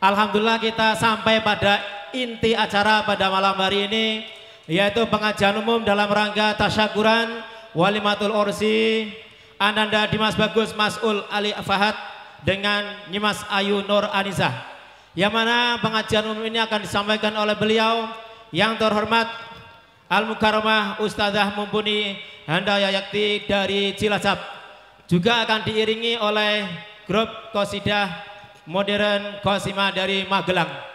Alhamdulillah kita sampai pada inti acara pada malam hari ini yaitu pengajian umum dalam rangka tasyakuran walimatul orsi Ananda Dimas Bagus Mas'ul Ali Fahad dengan Nyimas Ayu Nur Anisa. yang mana pengajian umum ini akan disampaikan oleh beliau yang terhormat Al Mukarramah Ustazah Mumpuni Handaya Yakti dari Cilacap juga akan diiringi oleh grup Kosidah modern Kosima dari Magelang.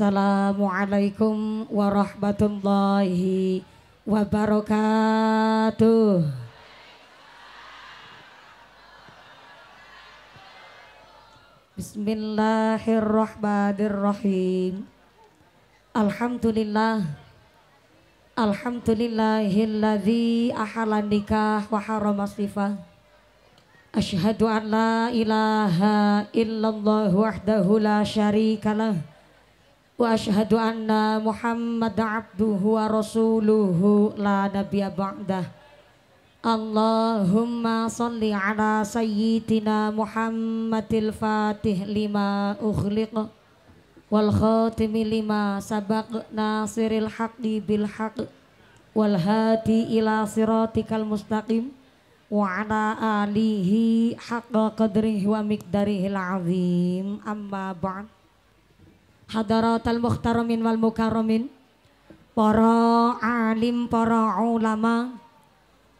Assalamualaikum warahmatullahi wabarakatuh. Bismillahirrahmanirrahim. Alhamdulillah. Alhamdulillahilladzi ahala nikah wa harama sifah. Ashhadu an la ilaha illallah wahdahu la syarikalah wa asyhadu anna Muhammad abduhu wa rasuluhu la nabiyya ba'dah Allahumma salli ala sayyidina Muhammadil Fatih lima ughliq wal khatimi lima sabaq nasiril haqqi bil Hak wal hadi ila siratikal mustaqim wa ala alihi haqqa qadrihi wa miqdarihil azim amma ba'd hadaratal muhtaramin wal mukaramin para alim para ulama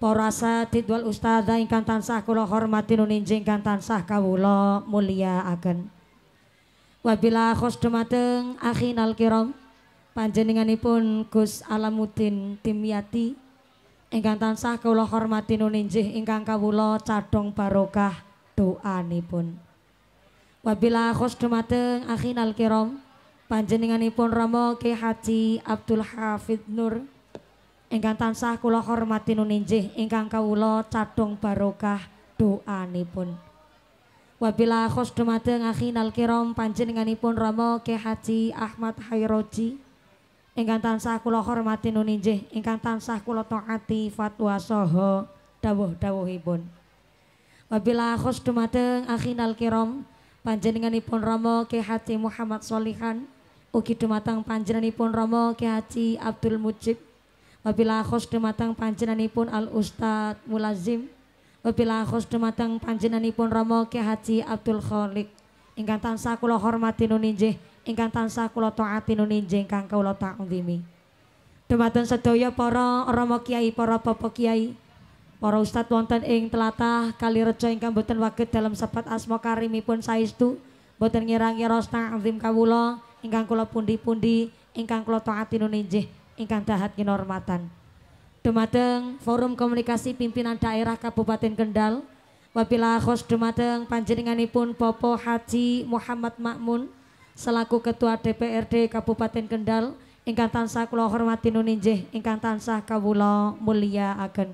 para satid wal ustadzah ingkang tansah kula hormati nun injing kang tansah kawula agen wabila khos dumateng akhinal kiram panjenenganipun Gus alamutin Timyati ingkang tansah kula hormati nun ingkang kawula cadhong barokah doanipun wabila khos dumateng akhinal kiram Panjenenganipun Rama Ki Haji Abdul Hafid Nur ingkang tansah kula hormati nuninjih ingkang kawula cadhong barokah doanipun. Wabila khosdumateng akhinal kiram panjenenganipun Rama Ki Haji Ahmad Hayroji ingkang tansah kula hormati nuninjih ingkang tansah kula taati fatwa saha dawuh-dawuhipun. Wabila khosdumateng akhinal kiram panjenenganipun Rama Ki Haji Muhammad Solihan ugi dumateng panjenenganipun Rama Ki Haji Abdul Mujib wabila khos dumateng panjenenganipun Al Ustad Mulazim wabila khos dumateng panjenenganipun Rama Ki Haji Abdul Khalik ingkang tansah kula hormati nuninjih ingkang tansah kula taati nuninjih ingkang kula takzimi dumateng sedaya para Rama Kiai para Bapak Kiai para ustad wonten ing telatah Kalirejo ingkang boten waget dalam sepat asma karimipun saistu boten ngirangi ros ta'zim kawula ingkang kula pundi-pundi ingkang kula taati ninjih ingkang dahat kinormatan. Dumateng Forum Komunikasi Pimpinan Daerah Kabupaten Kendal Wabila khos dumateng panjenenganipun Popo Haji Muhammad Makmun selaku Ketua DPRD Kabupaten Kendal ingkang tansah kula hormati nuninjih ingkang tansah kawula agen.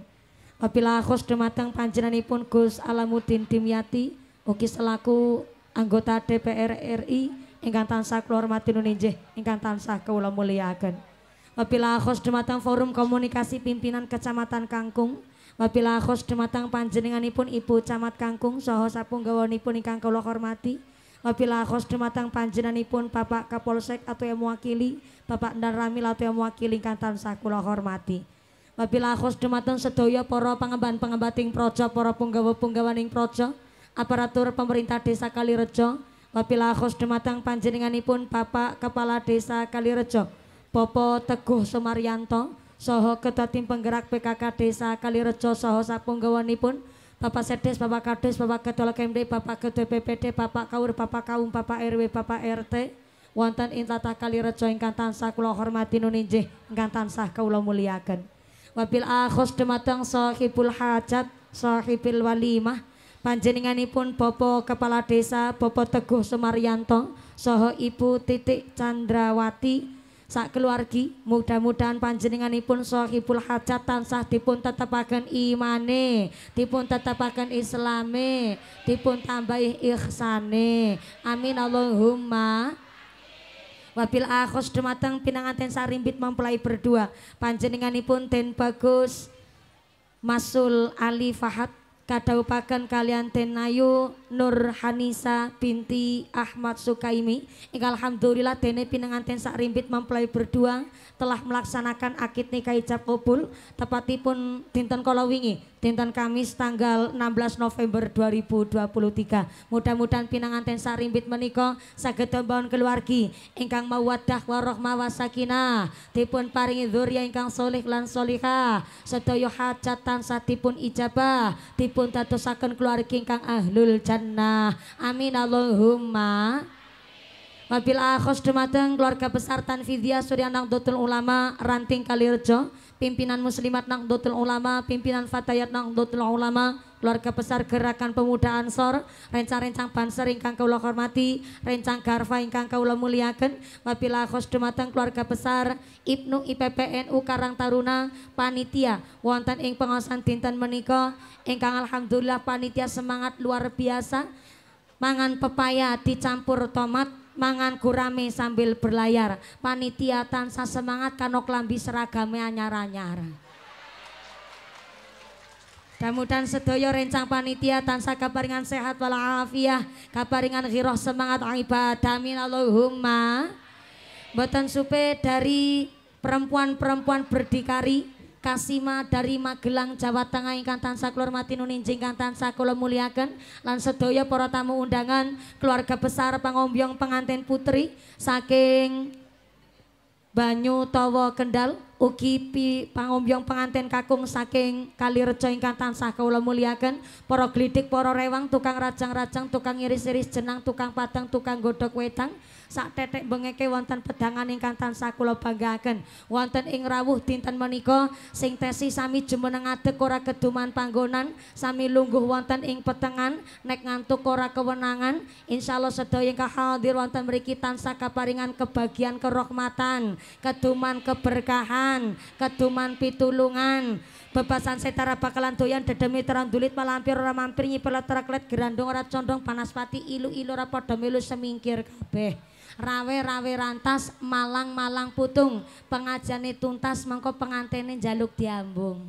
Wabila khos dumateng panjenenganipun Gus Alamuddin Dimyati ugi selaku anggota DPR RI ingkang tansah kula hormati nuninjih ingkang tansah kula mulyakaken. Wabila khos dumateng forum komunikasi pimpinan Kecamatan Kangkung, wabila khos dumateng panjenenganipun Ibu Camat Kangkung saha sapunggawanipun ingkang kula hormati. Wabila khos dumateng panjenenganipun Bapak Kapolsek atau yang mewakili, Bapak Dan Ramil atau yang mewakili ingkang tansah kula hormati. Wabila khos dumateng sedaya para pangemban-pengembating praja, para punggawa-punggawaning projo aparatur pemerintah Desa Kalirejo, Wabila khos dumateng panjenenganipun Bapak Kepala Desa Kalirejo, Popo Teguh Sumaryanto, Soho kedatim penggerak PKK Desa Kalirejo saha sapunggawanipun Bapak Sedes, Bapak Kades, Bapak Ketua KMD, Bapak Ketua BPD, Bapak Kaur, Bapak Kaum, Bapak RW, Bapak RT, wonten ing tata Kalirejo ingkang tansah kula hormati nuninjih ingkang tansah kula muliaken. Wabil akhos dumateng sahibul hajat, sahibul walimah, panjenenganipun Bapak Kepala Desa Bapak Teguh Sumaryanto saha Ibu Titik Chandrawati sak keluargi mudah-mudahan panjenenganipun sahibul hajat tansah dipun tetepaken imane dipun tetepaken islame dipun tambahi ihsane amin Allahumma wabil akos akhos dumateng pinanganten sarimbit mempelai berdua panjenenganipun ten bagus Masul Ali Fahad kadhaupaken kalian tenayu Nur Hanisa binti Ahmad Sukaimi. Ing alhamdulillah dene pinenganten sak rimpit mempelai berdua telah melaksanakan akid nikah ijab kabul tepatipun dinten kala wingi dinten Kamis tanggal 16 November 2023. Mudah-mudahan pinanganten sarimbit menika saged mbaun keluargi ingkang mawaddah warahmah wasakinah Tipun paringi dzurriya ingkang solih lan solihah sedaya hajatan tansah dipun ijabah dipun dadosaken keluarga ingkang ahlul jannah. Amin Allahumma. Wabil akhos dumateng keluarga besar Tanfidia Suryanang Dotul Ulama Ranting Kalirjo pimpinan Muslimat Nahdlatul Ulama, pimpinan Fatayat Nahdlatul Ulama, keluarga besar Gerakan Pemuda Ansor, rencang-rencang banser ingkang kula hormati, rencang garfa ingkang kula muliakan, wabila khos dumateng keluarga besar Ibnu IPPNU Karang Taruna panitia wonten ing pengawasan dinten menika ingkang alhamdulillah panitia semangat luar biasa mangan pepaya dicampur tomat mangan kurame sambil berlayar. Panitia tansa semangat kano klambi seragame anyar-anyar. sedoyo rencang panitia tansa kaparingan sehat walafiah, kaparingan giroh semangat ibadah Allahumma Buatan supe dari perempuan-perempuan berdikari Kasima dari Magelang Jawa Tengah ingkang tansah kula hormati nuninjing kang tansah kula mulyakaken lan sedaya para tamu undangan keluarga besar pangombyong pengantin putri saking Banyu Tawa Kendal ugi pangombyong pengantin kakung saking Kalirejo ingkang tansah kula mulyakaken para glidik para rewang tukang rajang-rajang tukang iris-iris jenang tukang padang tukang godhog wetang sak tetek bengeke wonten pedangan ingkang tansah kula banggaaken wonten ing rawuh dinten menika sing tesi sami jumeneng adek ora keduman panggonan sami lungguh wonten ing petengan nek ngantuk ora kewenangan insyaallah sedaya ingkang hadir wonten mriki tansah kaparingan kebagian kerohmatan keduman keberkahan keduman pitulungan bebasan setara bakalan doyan dedemi terang dulit malampir ora mampir nyipel raklet gerandong ora condong panas pati ilu ilu ora padha semingkir kabeh rawe-rawe rantas malang-malang putung pengajane tuntas mengko pengantene jaluk diambung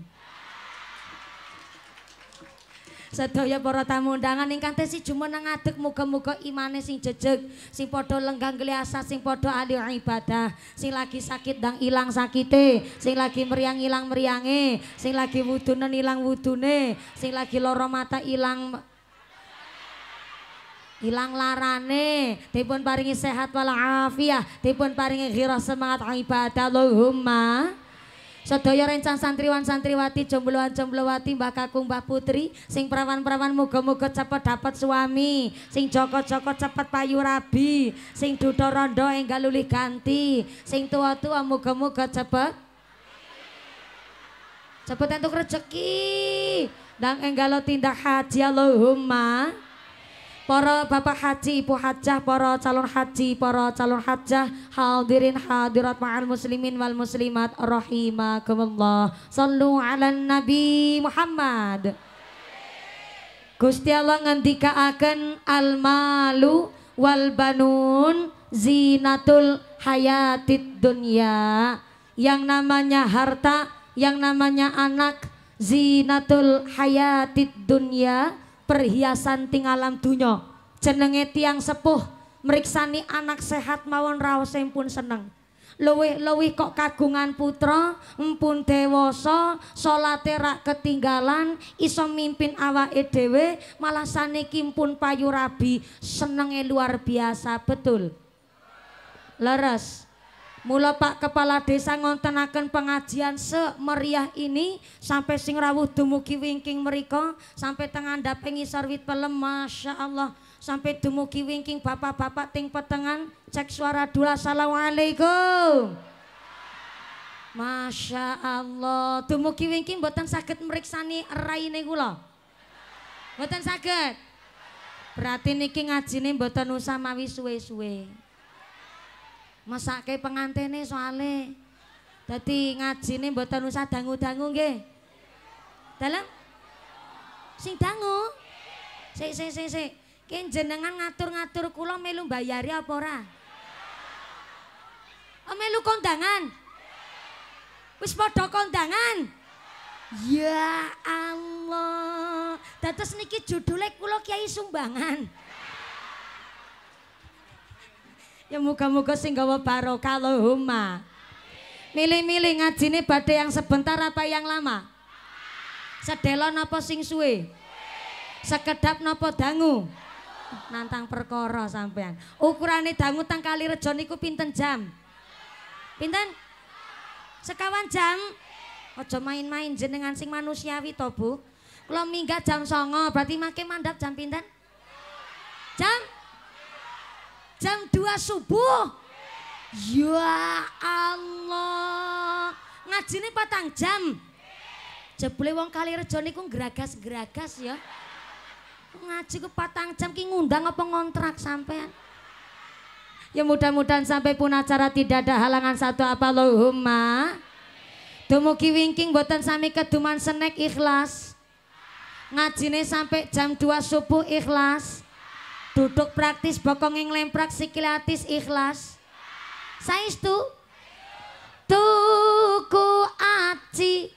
sedaya para tamu undangan ingkang tesih jumeneng ngadeg muga-muga imane sing jejeg sing padha lenggang kliasa sing padha ahli ibadah sing lagi sakit dang ilang sakite sing lagi meriang ilang meriange sing lagi wudunen ilang wudune sing lagi lara mata ilang ilang larane tipun paringi sehat walafiah, afiah tipun paringi kira semangat ibadah Allahumma Sedaya rencan santriwan santriwati jombloan jomblowati mbah kakung mbah putri sing perawan-perawan muga-muga cepet dapat suami sing joko-joko cepet payu rabi sing duda rondo enggal lulih ganti sing tua-tua muga-muga cepet cepet entuk rezeki, dan enggalo tindak haji Allahumma para bapak haji, ibu hajah, para calon haji, para calon hajah, hadirin hadirat ma'al muslimin wal muslimat rahimakumullah. Sallu ala nabi Muhammad. Gusti Allah ngendikaaken al malu wal banun zinatul hayatid dunya. Yang namanya harta, yang namanya anak, zinatul hayatid dunya perhiasan tingalam dunyo jenenge tiang sepuh meriksani anak sehat mawon raos pun seneng luwih-luwih kok kagungan putra empun dewasa salate rak ketinggalan iso mimpin awake dhewe malah saniki pun payu rabi senenge luar biasa betul leres Mula Pak Kepala Desa ngontenaken pengajian semeriah ini sampai sing rawuh dumugi wingking mereka sampai tengah dapengi sarwit pelem Masya Allah sampai dumugi wingking bapak-bapak ting petengan cek suara dulu Assalamualaikum Masya Allah dumugi wingking buatan sakit meriksani ini kula buatan sakit berarti niki ngajinin buatan usah mawi suwe-suwe nih pengantene soale. Dadi ngajine mboten usah dangu-dangu nggih. Dalam? Sing dangu? Sik sik sik sik. Ki jenengan ngatur-ngatur kula melu mbayari apa ora? Oh, melu kondangan. Wis padha kondangan. Ya Allah. Dados niki judule kula Kiai Sumbangan. Ya muka-muka sing gawa barokah Allahumma. Milih-milih ini badhe yang sebentar apa yang lama? Sedelon apa sing suwe? Sekedap napa dangu? Nantang perkara sampean. Ukurane dangu tang kali rejo niku pinten jam? Pinten? Sekawan jam? Ojo main-main jenengan sing manusiawi to, Bu. Kula minggat jam songo, berarti makin mandap jam pinten? Jam jam 2 subuh? Ya Allah. Ngaji nih patang jam. Jebule wong kali rejo niku geragas-geragas ya. Ngaji ke patang jam ki ngundang apa ngontrak sampean? Ya mudah-mudahan sampai pun acara tidak ada halangan satu apa Allahumma. Dumugi wingking boten sami keduman senek ikhlas. Ngajine sampai jam 2 subuh ikhlas. Duduk praktis, bokong yang lemprak, sikilatis, ikhlas. saya itu Tuku aci.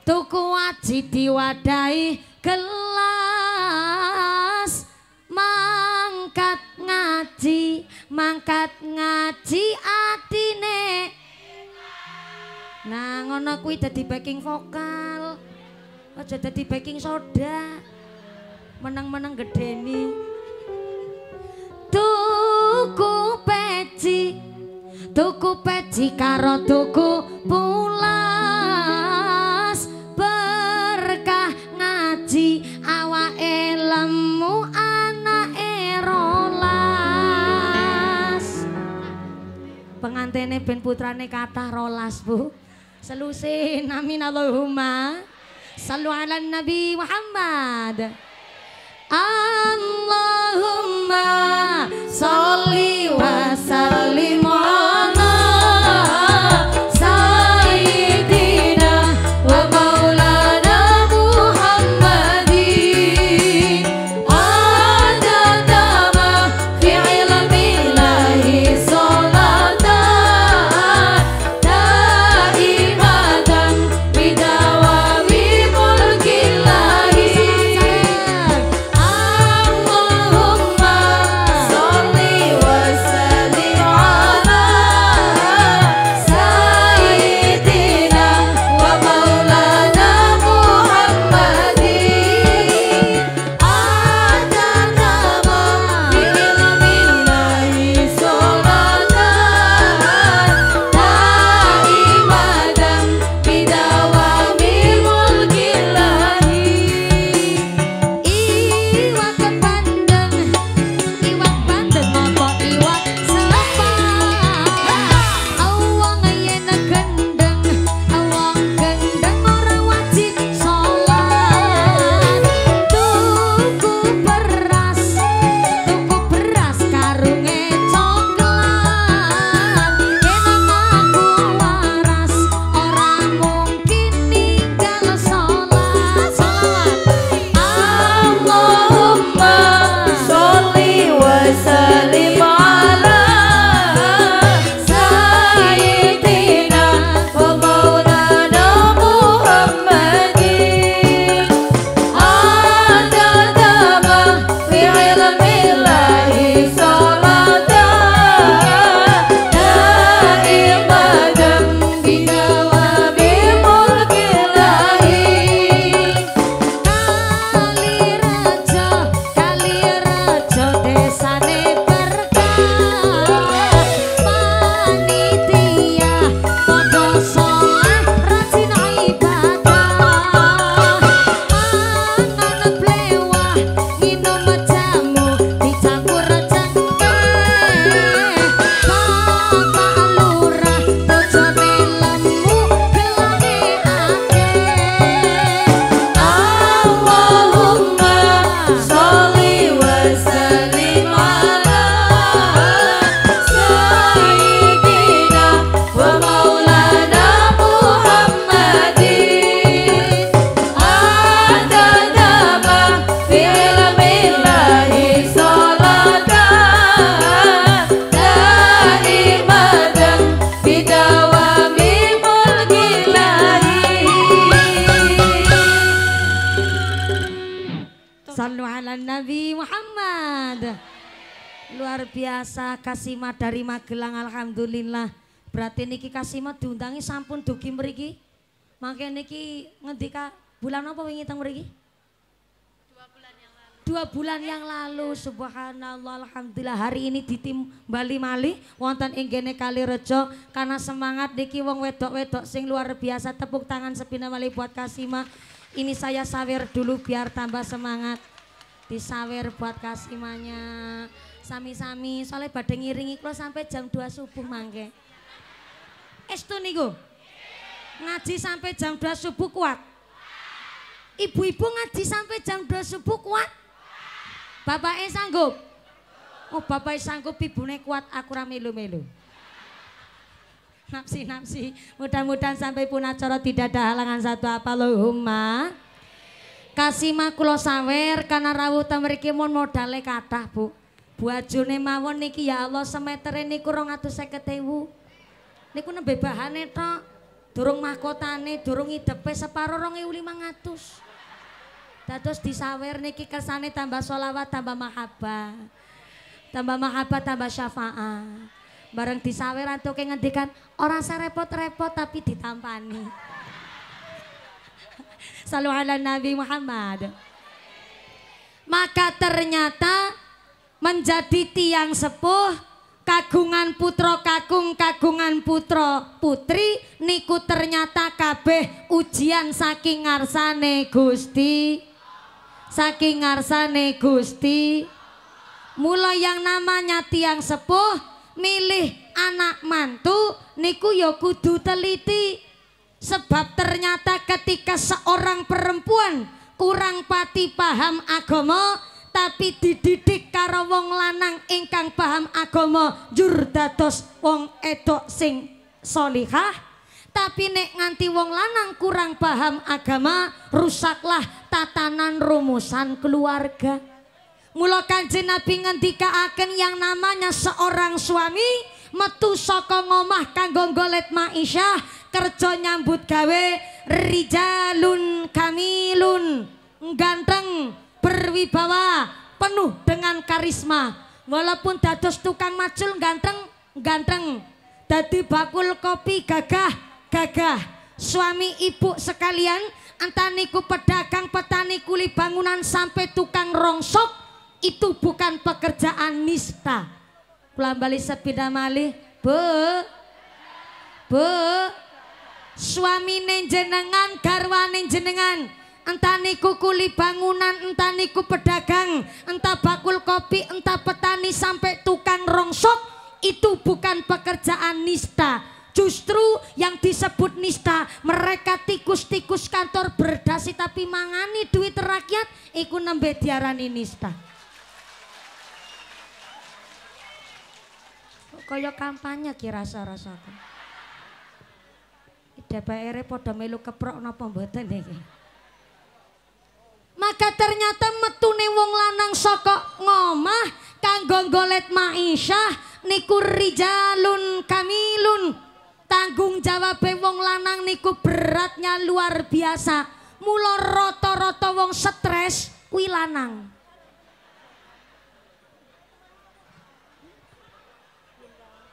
Tuku aci diwadai gelas. Mangkat ngaji, mangkat ngaji atine. Nah ngono kuwi dadi backing vokal. Aja dadi backing soda. Menang-menang gede nih tuku peci tuku peci karo tuku pulas berkah ngaji awake lemu anak erolas. pengantene ben putrane kata rolas Bu selusin amin Allahumma sallu ala nabi Muhammad Allahumma sholli wa sallim Raden niki Kasima diundangi sampun dugi mriki. Mangke niki ngendika bulan apa wingi teng mriki? Dua bulan yang lalu. Dua bulan yang lalu subhanallah alhamdulillah hari ini tim Bali wonten ing kene kali rejo karena semangat niki wong wedok-wedok sing luar biasa tepuk tangan sepina malih buat Kasima. Ini saya sawer dulu biar tambah semangat. Disawer buat Kasimanya. Sami-sami soalnya badeng ngiringi klo sampai jam 2 subuh mangke estu niku? Ngaji sampai jam 2 subuh kuat. Ibu-ibu ngaji sampai jam 2 subuh kuat. Bapaknya e sanggup. Oh bapak e sanggup, ne kuat, aku melu melu Napsi-napsi, mudah-mudahan sampai pun acara tidak ada halangan satu apa Allahumma. Kasih makulo sawer karena rawuh temeriki mon modale kathah Bu. Buajune mawon niki ya Allah semetere niku 250.000 niku nembe bahane tok. Durung mahkotane, durung idepe separo 2500. Dados disawer niki kersane tambah solawat, tambah mahabbah. Tambah mahabbah, tambah syafaat. Bareng disawer antuke ngendikan, ora repot-repot tapi ditampani. Salu ala Nabi Muhammad. Maka ternyata menjadi tiang sepuh kagungan putra kakung kagungan putra putri niku ternyata kabeh ujian saking ngarsane Gusti saking ngarsane Gusti mula yang namanya tiang sepuh milih anak mantu niku ya kudu teliti sebab ternyata ketika seorang perempuan kurang pati paham agama tapi dididik karo wong lanang ingkang paham agama jur dados wong edok sing solihah tapi nek nganti wong lanang kurang paham agama rusaklah tatanan rumusan keluarga mula kanjeng Nabi ngendikaaken yang namanya seorang suami metu saka ngomah kanggo golet maisyah kerja nyambut gawe rijalun kamilun ganteng berwibawa, penuh dengan karisma. Walaupun dados tukang macul ganteng, ganteng. Dadi bakul kopi gagah, gagah. Suami ibu sekalian, antaniku pedagang, petani kuli bangunan sampai tukang rongsok, itu bukan pekerjaan nista. Pulang balik sepeda malih, bu, bu, suami jenengan, garwane jenengan, entah niku kuli bangunan, entah niku pedagang, entah bakul kopi, entah petani sampai tukang rongsok, itu bukan pekerjaan nista. Justru yang disebut nista, mereka tikus-tikus kantor berdasi tapi mangani duit rakyat, iku nembe diarani nista. Kaya kampanye ki rasa-rasaku. DPR podo melu keprok napa mboten iki? Maka ternyata metune wong lanang saka ngomah kanggo golet maisyah niku rijalun kamilun. Tanggung jawab wong lanang niku beratnya luar biasa. mulo roto roto wong stres kuwi lanang.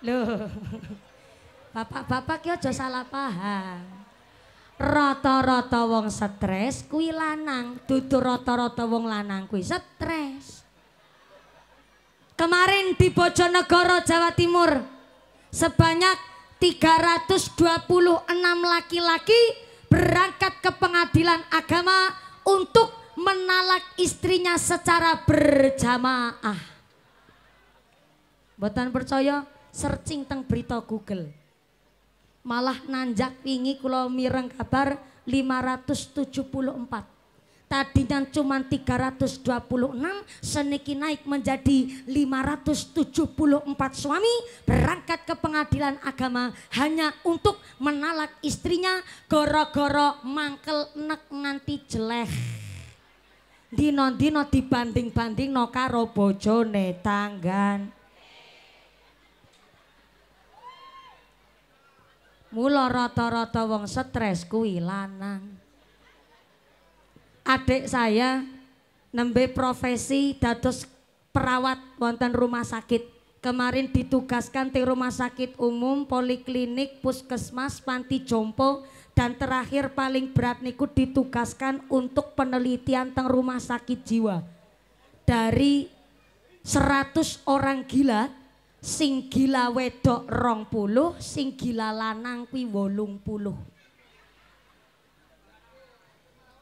Loh. Bapak-bapak ki aja salah paham rata-rata wong stres kuwi lanang, dudu rata-rata wong lanang kuwi stres. Kemarin di Bojonegoro, Jawa Timur sebanyak 326 laki-laki berangkat ke pengadilan agama untuk menalak istrinya secara berjamaah. Buatan percaya searching teng berita Google malah nanjak wingi kalau mireng kabar 574 tadinya cuma 326 seniki naik menjadi 574 suami berangkat ke pengadilan agama hanya untuk menalak istrinya goro-goro mangkel nek nanti jelek dino-dino dibanding-banding no karo bojone tanggan Mula rata-rata wong stres kuwi lanang. Adik saya nembe profesi dados perawat wonten rumah sakit. Kemarin ditugaskan di rumah sakit umum, poliklinik, puskesmas, panti jompo, dan terakhir paling berat niku ditugaskan untuk penelitian teng rumah sakit jiwa. Dari 100 orang gila Sing gila wedok rong puluh, sing gila lanang kuwi wolung puluh.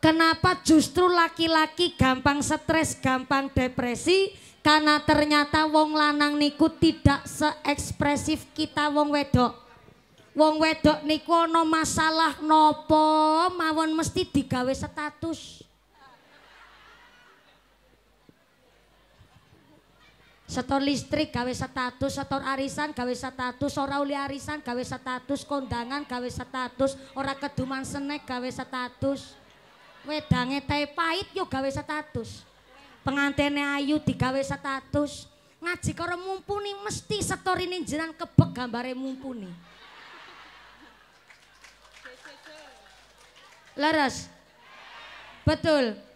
Kenapa justru laki-laki gampang stres, gampang depresi? Karena ternyata wong lanang niku tidak seekspresif kita wong wedok. Wong wedok niku masalah nopo mawon mesti digawe status. Setor listrik gawe status, setor arisan gawe status, ora uli arisan gawe status, kondangan gawe status, ora keduman senek gawe status. Wedange teh pahit yo gawe status. Pengantene ayu digawe status. Ngaji karo mumpuni mesti ini jenengan kebek gambare mumpuni. Laras. Betul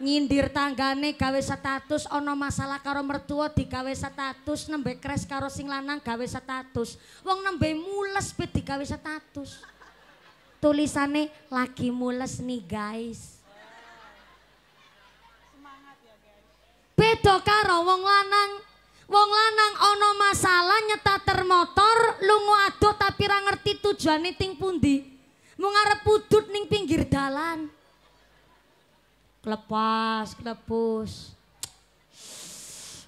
nyindir tanggane gawe status ono masalah karo mertua gawe status nembe kres karo sing lanang gawe status wong nembe mules pe gawe status tulisane lagi mules nih guys beda karo wong lanang Wong lanang ono masalah nyeta termotor lu adoh tapi ra ngerti tujuane ting pundi. mau ngarep pudut ning pinggir dalan kelepas, kelepus.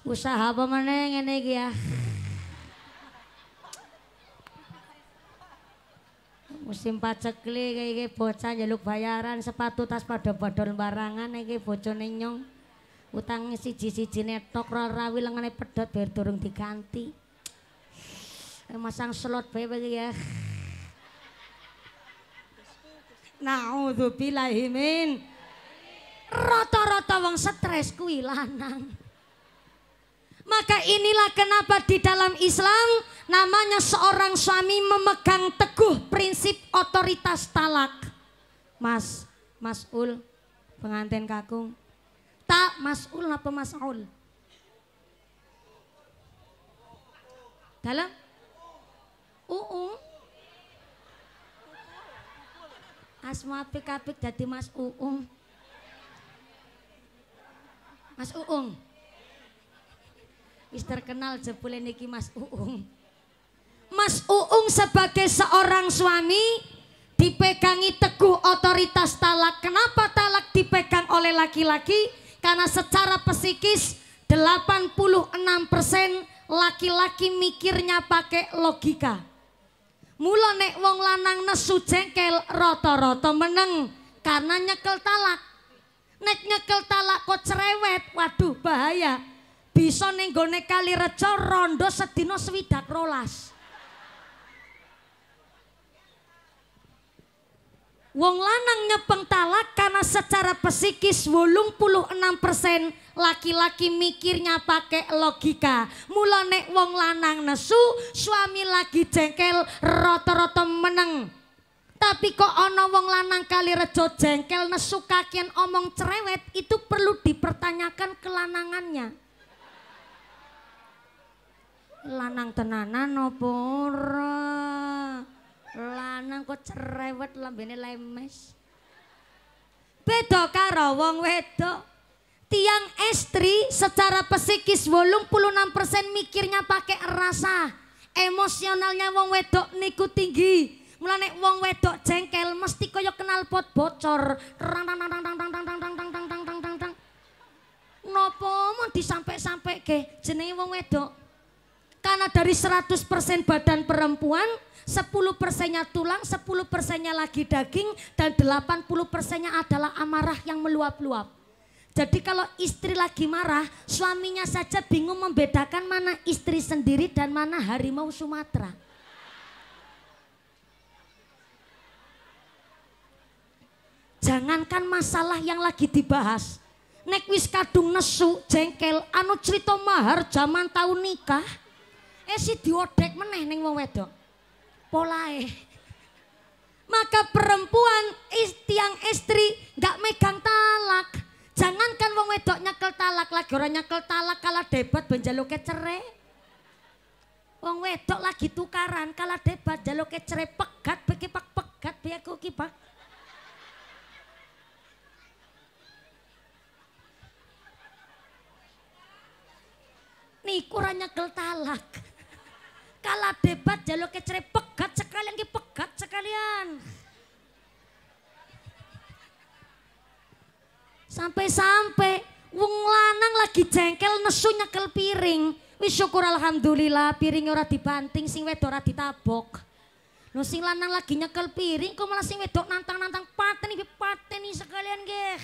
Usaha apa mana yang ini ya? Musim pacekli li kayak bocah jaluk bayaran sepatu tas pada bodol barangan kayak bocah nyong utang si siji netok rawi lengane pedot biar turun diganti eh, masang slot bae bagi ya bilahimin. Rata-rata wong stres kuwi lanang. Maka inilah kenapa di dalam Islam namanya seorang suami memegang teguh prinsip otoritas talak. Mas, Mas Ul, pengantin kakung. Tak Mas Ul apa Mas Ul? Dalam? Uung. Asma apik-apik jadi Mas Uung. Mas Uung. Wis terkenal jebule niki Mas Uung. Mas Uung sebagai seorang suami dipegangi teguh otoritas talak. Kenapa talak dipegang oleh laki-laki? Karena secara psikis 86% laki-laki mikirnya pakai logika. Mula nek wong lanang nesu jengkel rata-rata meneng karena nyekel talak nek nyekel talak kok cerewet waduh bahaya bisa nenggone kali reco rondo sedino swidak rolas Wong lanang nyepeng talak karena secara psikis 86% laki-laki mikirnya pakai logika. Mula nek wong lanang nesu, suami lagi jengkel, roto-roto meneng. Tapi kok ono wong lanang kali rejo jengkel nesu kakian omong cerewet itu perlu dipertanyakan kelanangannya. Lanang tenanan nopora, Lanang kok cerewet lambene lemes. Beda karo wong wedok. Tiang estri secara psikis persen mikirnya pakai rasa. Emosionalnya wong wedok niku tinggi. Mula nek wong wedok jengkel mesti kaya kenal pot bocor. Rang rang rang rang rang rang rang rang rang rang rang rang rang sampai Nopo mau disampe-sampe ke jenenge wong wedok? Karena dari 100% badan perempuan, 10 persennya tulang, 10 persennya lagi daging, dan 80 persennya adalah amarah yang meluap-luap. Jadi kalau istri lagi marah, suaminya saja bingung membedakan mana istri sendiri dan mana harimau Sumatera. Jangankan masalah yang lagi dibahas. Nek wis kadung nesu, jengkel, anu cerita mahar zaman tahun nikah. Eh si diodek meneh neng wong wedok. Polae. Maka perempuan is, tiang istri gak megang talak. Jangankan wong wedok nyekel talak lagi orang nyekel talak kalah debat benjaluke cerai. Wong wedok lagi tukaran kalah debat jaluke cerai pegat beki pak pegat biaku pak. Nih kurangnya nyekel talak. Kala debat jalo kecere pegat sekalian ki pekat sekalian. Sampai-sampai wong lanang lagi jengkel nesu nyekel piring. Wis syukur alhamdulillah piring ora dibanting sing wedok ora ditabok. Lho sing lanang lagi nyekel piring kok malah sing wedok nantang-nantang pateni pateni sekalian nggih.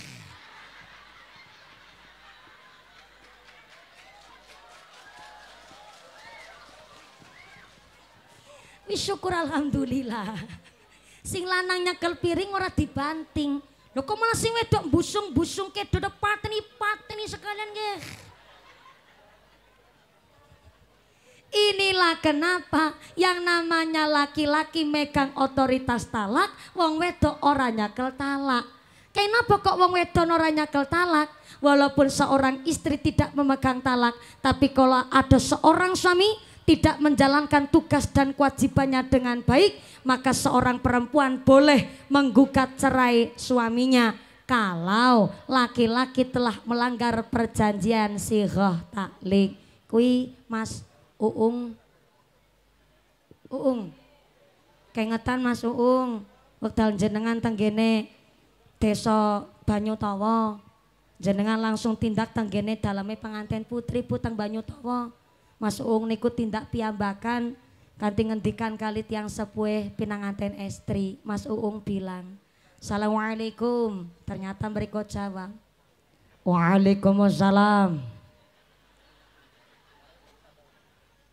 Wis syukur alhamdulillah. Sing lanang nyekel piring ora dibanting. Lho kok malah sing wedok busung-busung ke dodok pateni-pateni sekalian nggih. Inilah kenapa yang namanya laki-laki megang otoritas talak, wong wedok ora nyekel talak. Kenapa kok wong wedok ora nyekel talak? Walaupun seorang istri tidak memegang talak, tapi kalau ada seorang suami tidak menjalankan tugas dan kewajibannya dengan baik, maka seorang perempuan boleh menggugat cerai suaminya kalau laki-laki telah melanggar perjanjian sihoh taklik. Kui Mas Uung. Uung. Kengetan Mas Uung. Wekdal jenengan tenggene desa Banyutawa. Jenengan langsung tindak tenggene dalamnya pengantin putri putang Banyu Banyutawa. Mas Uung niku tindak piambakan kanti ngendikan kali tiang sepuh pinanganten estri. Mas Uung bilang, "Assalamualaikum." Ternyata berikut jawab, "Waalaikumsalam."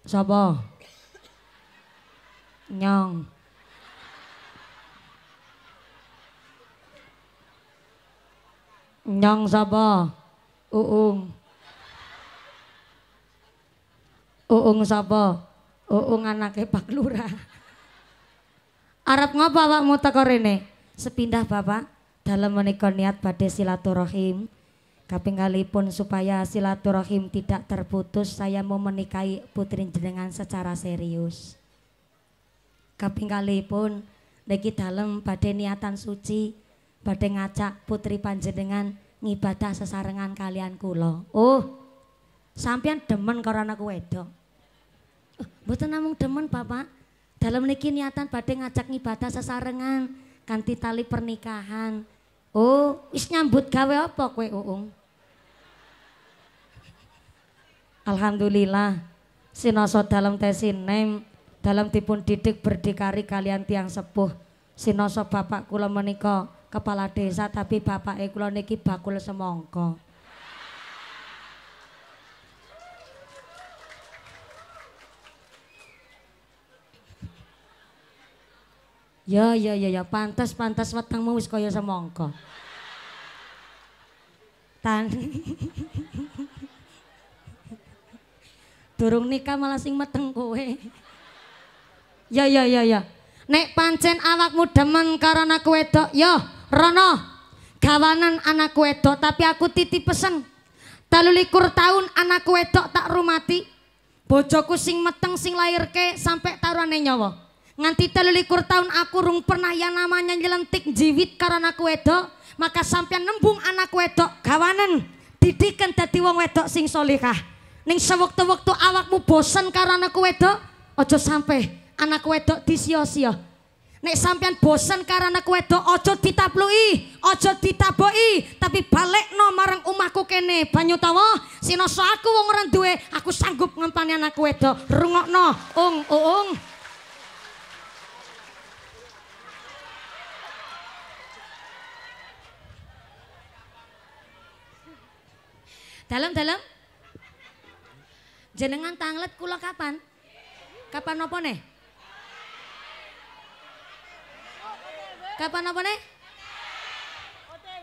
Sapa? Nyong. Nyong sapa? Uung. Uung sapa? Uung anake Pak Lurah. Arab ngapa awakmu teko rene? Sepindah Bapak dalam menika niat badhe silaturahim. Kaping pun supaya silaturahim tidak terputus, saya mau menikahi putri jenengan secara serius. Kaping pun niki dalem badhe niatan suci, badhe ngajak putri panjenengan ngibadah sesarengan kalian kula. Oh, Sampian demen karo anak wedok. Mboten namung demen, Bapak. Dalam niki niatan badhe ngajak ibadah sesarengan kanthi tali pernikahan. Oh, wis nyambut gawe apa kowe, Uung? Alhamdulillah sinoso dalam tesin tesinem dalam tipun didik berdikari kalian tiang sepuh sinoso bapak kula menika kepala desa tapi bapak kula niki bakul semongko Ya ya ya ya pantas pantas mau wis kaya Mongko. Tan. Durung nikah malah sing meteng kowe. Ya ya ya ya. Nek pancen awakmu demen karena aku wedok, yo ya, Rono. kawanan anak wedok tapi aku titip pesen. Talulikur tahun anak wedok tak rumati. Bojoku sing meteng sing sampai sampe tarane nyawa. Nganti telulikur tahun aku rung pernah yang namanya nyelentik jiwit karena aku wedok. Maka sampean nembung anak wedok kawanan Didikan dadi wong wedok sing solihah. Ning sewaktu-waktu awakmu bosen karena aku wedok. Ojo sampai anak wedok disio-sio. Nek sampean bosen karena aku wedok ojo ditaplui, ojo ditaboi, tapi balik no marang umahku kene banyu tawa. Sinoso aku wong renduwe, aku sanggup ngempani anak wedok. Ung, ung, ung. Dalam-dalam? Jenengan tanglet kula kapan? Kapan nopo nih? Kapan nopo nih?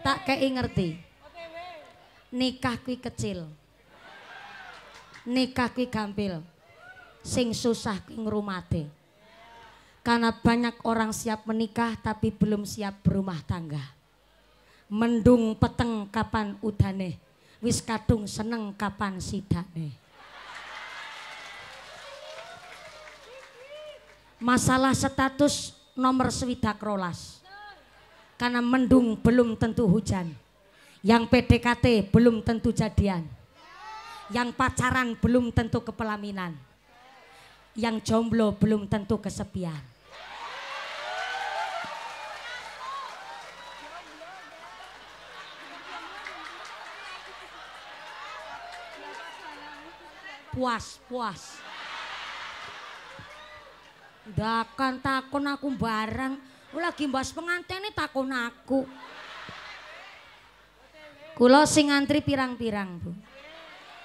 Tak kei ngerti. Nikah kui kecil. Nikah kui gampil. Sing susah kui ngrumate. Karena banyak orang siap menikah tapi belum siap berumah tangga. Mendung peteng kapan udane? wis kadung seneng kapan sidane. Eh. Masalah status nomor swidak rolas. Karena mendung belum tentu hujan. Yang PDKT belum tentu jadian. Yang pacaran belum tentu kepelaminan. Yang jomblo belum tentu kesepian. puas, puas. Ndakan takon aku barang, lagi mbas ini takon aku. Kulo sing ngantri pirang-pirang, Bu.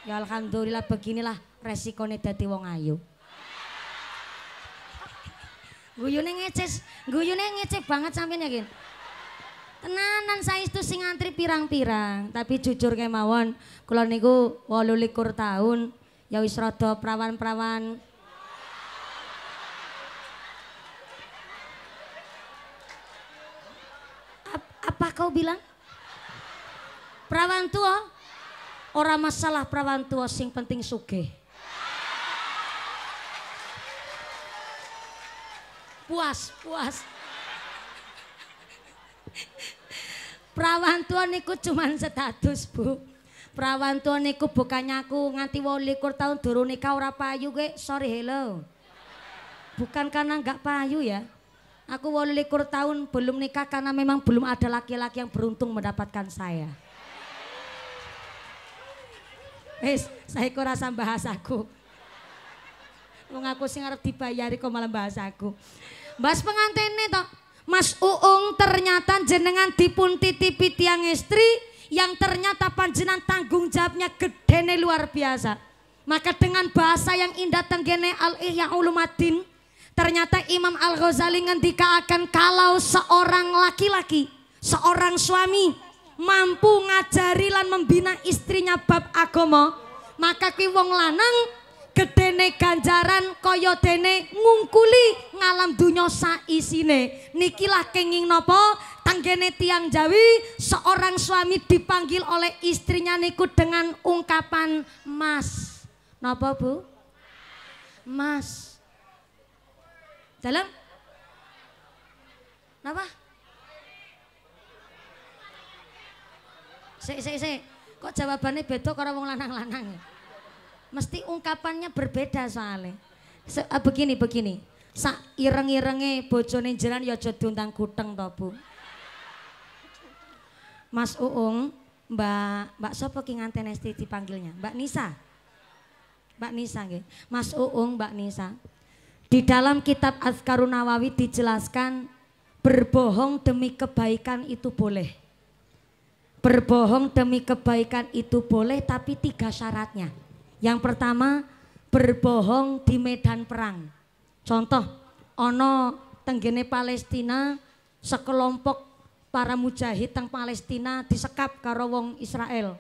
Ya alhamdulillah beginilah resikone dadi wong ayu. Guyune ngeces, guyune ngecek banget sampean yakin. Tenanan saya itu sing antri pirang-pirang, tapi jujur kemawon, kula niku 28 tahun ya wis rada prawan-prawan apa kau bilang prawan tua orang masalah prawan tua sing penting suge, puas puas prawan tua niku cuman status bu Perawan tua niku bukannya aku nganti wolikur tahun dulu nikah ora payu gue sorry hello. Bukan karena nggak payu ya. Aku wolikur tahun belum nikah karena memang belum ada laki-laki yang beruntung mendapatkan saya. Wis, saya kurasa bahasaku. Wong ngaku sing arep dibayari kok malah bahasaku. pengantin nih toh. Mas Uung ternyata jenengan dipun titipi tiang istri yang ternyata panjenan tanggung jawabnya nih luar biasa. Maka dengan bahasa yang indah tenggene al-ihya ulumatin, ternyata Imam Al-Ghazali ngendika akan kalau seorang laki-laki, seorang suami mampu ngajari lan membina istrinya bab agomo, maka kiwong lanang gedene ganjaran kaya dene ngungkuli ngalam dunya saisine nikilah kenging nopo tanggene tiang Jawi seorang suami dipanggil oleh istrinya niku dengan ungkapan mas nopo Bu Mas Dalam Napa Sik sik sik kok jawabannya beda karena wong lanang-lanang ya Mesti ungkapannya berbeda soalnya. Se uh, begini begini. sa ireng-irenge bojone jalan ya aja diundang kuteng to, Bu. Mas Uung, Mbak Mbak sapa ki nganten dipanggilnya? Mbak Nisa. Mbak Nisa nggih. Mas Uung, Mbak Nisa. Di dalam kitab Azkarun Nawawi dijelaskan berbohong demi kebaikan itu boleh. Berbohong demi kebaikan itu boleh tapi tiga syaratnya. Yang pertama berbohong di medan perang. Contoh, ono tenggene Palestina sekelompok para mujahid teng Palestina disekap karo wong Israel.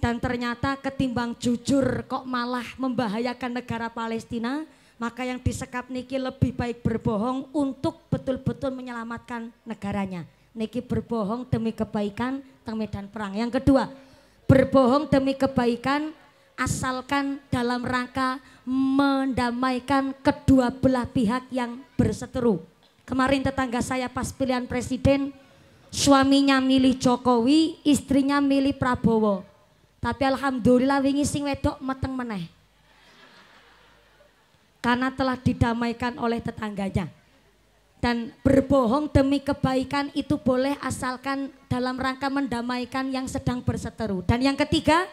Dan ternyata ketimbang jujur kok malah membahayakan negara Palestina, maka yang disekap niki lebih baik berbohong untuk betul-betul menyelamatkan negaranya. Niki berbohong demi kebaikan teng medan perang. Yang kedua, berbohong demi kebaikan asalkan dalam rangka mendamaikan kedua belah pihak yang berseteru. Kemarin tetangga saya pas pilihan presiden, suaminya milih Jokowi, istrinya milih Prabowo. Tapi alhamdulillah wingi sing wedok meteng meneh. Karena telah didamaikan oleh tetangganya. Dan berbohong demi kebaikan itu boleh asalkan dalam rangka mendamaikan yang sedang berseteru. Dan yang ketiga,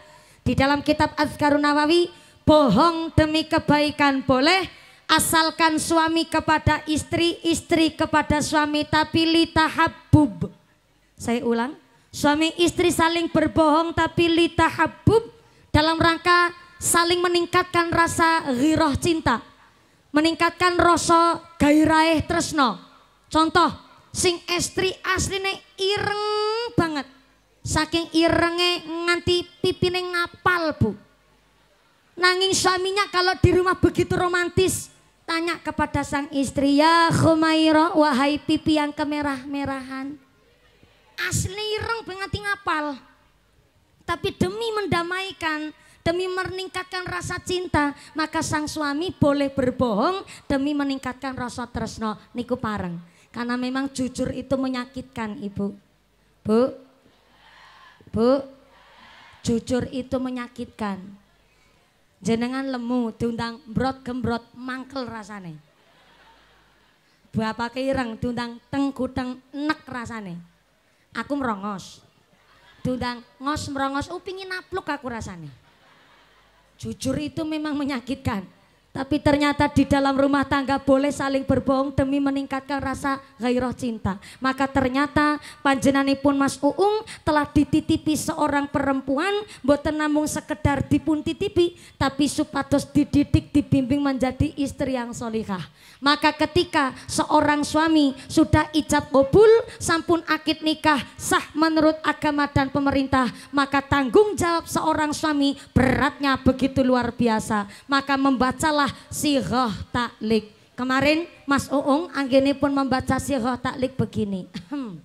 di dalam kitab Azkarun Nawawi, bohong demi kebaikan boleh, asalkan suami kepada istri, istri kepada suami, tapi litahabub. Saya ulang, suami istri saling berbohong tapi litahabub dalam rangka saling meningkatkan rasa ghiroh cinta. Meningkatkan rasa gairah tresno. Contoh, sing istri asline ireng banget Saking irenge nganti pipine ngapal, Bu. Nanging suaminya kalau di rumah begitu romantis, tanya kepada sang istri, "Ya Khumaira, wahai pipi yang kemerah-merahan, asli ireng banget ngapal. Tapi demi mendamaikan demi meningkatkan rasa cinta, maka sang suami boleh berbohong demi meningkatkan rasa tresno niku pareng. Karena memang jujur itu menyakitkan, Ibu. Bu, Bu, jujur itu menyakitkan. Jenengan lemu, diundang brot gembrot, mangkel rasane. Bapak keireng, diundang tengkuteng nek rasane. Aku merongos. Diundang ngos merongos, upingin napluk aku rasane. Jujur itu memang menyakitkan. Tapi ternyata di dalam rumah tangga boleh saling berbohong demi meningkatkan rasa gairah cinta. Maka ternyata panjenanipun Mas Uung telah dititipi seorang perempuan buat namung sekedar dipun titipi tapi supados dididik dibimbing menjadi istri yang solihah. Maka ketika seorang suami sudah ijab kabul sampun akid nikah sah menurut agama dan pemerintah maka tanggung jawab seorang suami beratnya begitu luar biasa. Maka membacalah adalah siroh taklik. Kemarin Mas Uung Anggini pun membaca siroh taklik begini.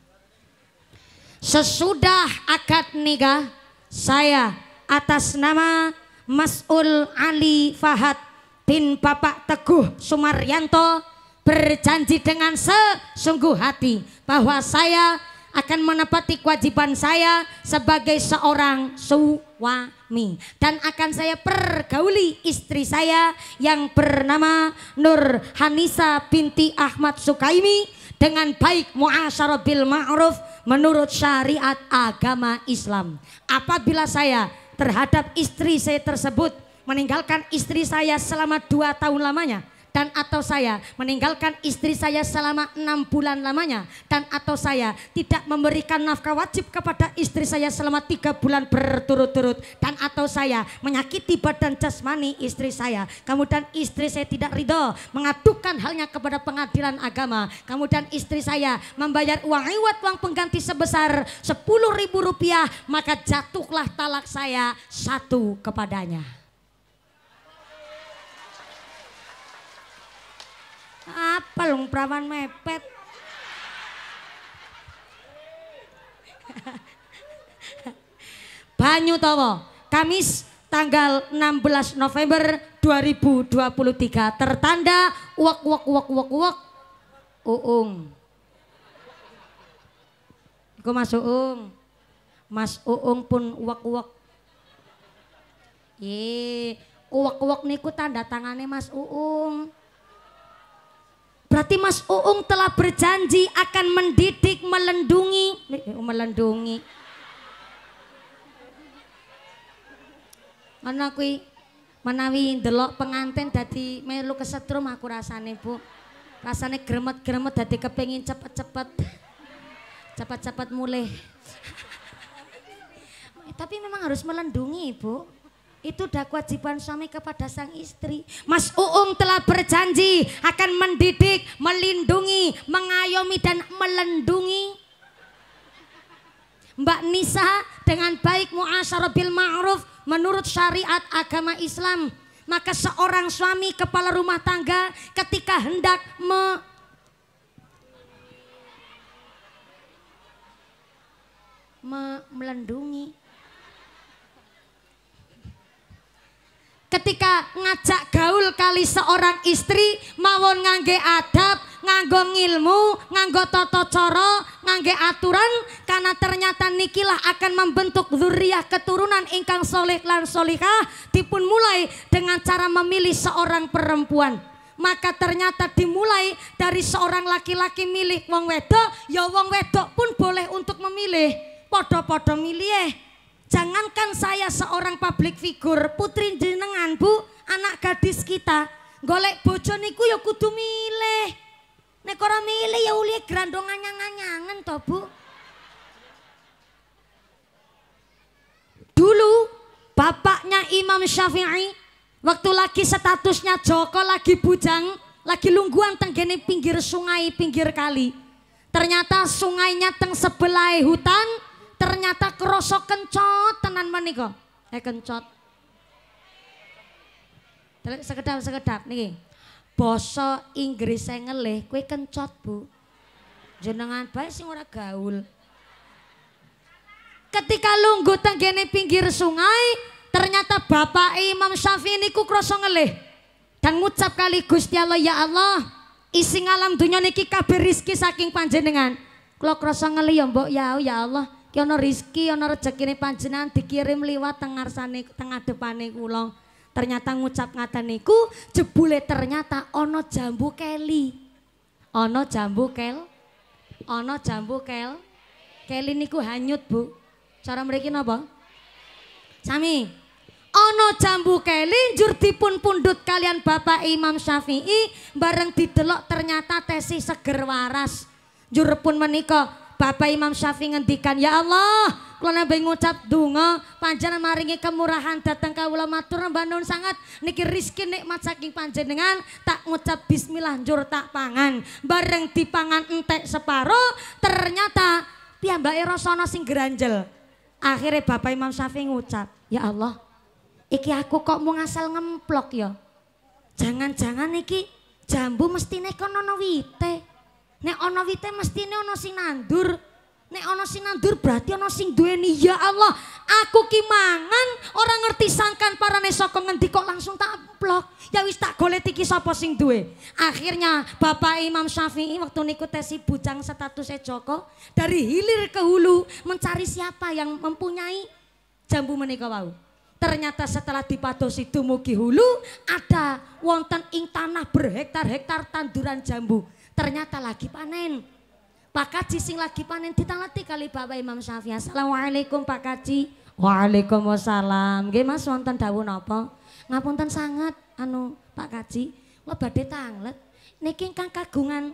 Sesudah akad nikah saya atas nama Mas'ul Ali Fahad bin Bapak Teguh Sumaryanto berjanji dengan sesungguh hati bahwa saya akan menepati kewajiban saya sebagai seorang suami dan akan saya pergauli istri saya yang bernama Nur Hanisa binti Ahmad Sukaimi dengan baik muasyarah bil ma'ruf menurut syariat agama Islam. Apabila saya terhadap istri saya tersebut meninggalkan istri saya selama dua tahun lamanya dan atau saya meninggalkan istri saya selama enam bulan lamanya dan atau saya tidak memberikan nafkah wajib kepada istri saya selama tiga bulan berturut-turut dan atau saya menyakiti badan jasmani istri saya kemudian istri saya tidak ridho mengadukan halnya kepada pengadilan agama kemudian istri saya membayar uang iwat uang pengganti sebesar sepuluh ribu rupiah maka jatuhlah talak saya satu kepadanya. Apa lung perawan mepet? Banyu Towo, Kamis tanggal 16 November 2023 tertanda wak wak wak wak wak uung Iku Mas Uung. Mas Uung pun wak uak. Ye, wak uak niku tanda tangane Mas Uung. Berarti Mas Uung telah berjanji akan mendidik, melindungi, eh, melindungi. Mana kui menawi delok pengantin dadi melu kesetrum aku rasane, Bu. Rasane geremet-geremet dadi kepengin cepet-cepet. Cepat-cepat mulai. Tapi memang harus melindungi, Bu. Itu dah kewajiban suami kepada sang istri. Mas Uung telah berjanji akan mendidik, melindungi, mengayomi dan melendungi. Mbak Nisa dengan baik muasyarah bil ma'ruf menurut syariat agama Islam. Maka seorang suami kepala rumah tangga ketika hendak me me melindungi ketika ngajak gaul kali seorang istri mawon ngangge adab nganggo ilmu nganggo toto coro ngangge aturan karena ternyata nikilah akan membentuk zuriyah keturunan ingkang soleh lan solihah dipun mulai dengan cara memilih seorang perempuan maka ternyata dimulai dari seorang laki-laki milih wong wedok ya wong wedok pun boleh untuk memilih podo-podo milih Jangankan saya seorang publik figur, putri jenengan bu, anak gadis kita, golek bojo niku ya kudu milih. Nek ora milih ya uli grandongan nyang-nyangen to bu. Dulu bapaknya Imam Syafi'i waktu lagi statusnya Joko lagi bujang, lagi lungguan tenggene pinggir sungai, pinggir kali. Ternyata sungainya teng sebelah hutan, ternyata kerosok kencot tenan meniko Eh kencot. Sekedap sekedap nih. boso Inggris saya ngelih, kue kencot bu. Jenengan baik sih ora gaul. Ketika lunggu tenggene pinggir sungai, ternyata bapak Imam Syafi'i niku kroso ngeleh dan ngucap kali Gusti Allah ya Allah, isi alam dunia niki kabeh rizki saking panjenengan. Kalau kroso ngeleh ya mbok ya, ya Allah. Rizky kono rezeki, ini panjenengan dikirim liwat tengah sana tengah depane kula. Ternyata ngucap ngata niku jebule ternyata Ono jambu keli. Ono jambu kel. Ono jambu kel. Keli niku hanyut, Bu. Cara mereka apa? Sami. Ono jambu keli njur dipun pundut kalian Bapak Imam Syafi'i bareng didelok ternyata tesi seger waras. jur pun menikah Bapak Imam Syafi'i ngendikan, "Ya Allah, kula nembe ngucap donga panjenengan maringi kemurahan Datang kawula matur turun nuwun sangat niki riski nikmat saking panjenengan tak ngucap bismillah njur tak pangan. Bareng dipangan entek separo, ternyata piyambake Erosono sing geranjel. Akhirnya Bapak Imam Syafi'i ngucap, "Ya Allah, iki aku kok mau ngasal ngemplok ya?" Jangan-jangan iki jambu mestine kono wite. Nek ana wite ini ana sing nandur. Nek sing nandur berarti ana sing duweni ya Allah. Aku ki orang ngerti sangkan para saka ngendi kok langsung tak blok. Ya wis tak golek iki sapa sing duwe. Akhirnya Bapak Imam Syafi'i waktu niku tesi bujang statusnya Joko dari hilir ke hulu mencari siapa yang mempunyai jambu menika wau. Ternyata setelah dipadosi dumugi hulu ada wonten ing tanah berhektar-hektar tanduran jambu ternyata lagi panen. Pak Kaji sing lagi panen ditalati kali Bapak Imam Syafi'i. Assalamualaikum Pak Kaji. Waalaikumsalam. Nggih Mas wonten dawuh napa? Ngapunten sangat anu Pak Kaji, Wah badhe tanglet niki kang kagungan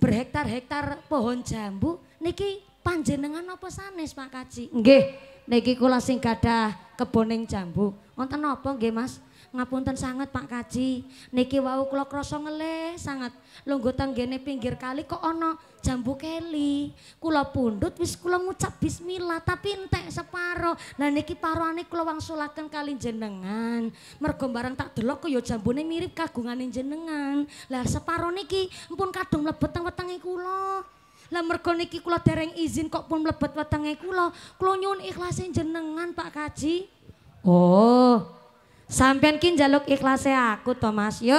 berhektar-hektar pohon jambu niki panjenengan apa sanes Pak Kaji? Nggih, niki kula sing gadah keboning jambu. Wonten napa nggih Mas? Ngapunten sangat Pak Kaji. Niki wau kula krasa ngeleh sangat. Longgo tanggene pinggir kali kok ana jambu keli. Kula pundut wis kula ngucap bismillah tapi entek separo. Lah niki paroane kula wangsulaken kali jenengan. Mergo barang tak delok kok ya jambune mirip kagungane jenengan. Lah separo niki empun kadung mlebet teng wetenge kula. Lah mergo niki kula dereng izin kok pun mlebet wetenge kula, kula nyuwun ikhlase jenengan Pak Kaji. Oh, Sampian kin jaluk ikhlasnya aku Thomas, Yo,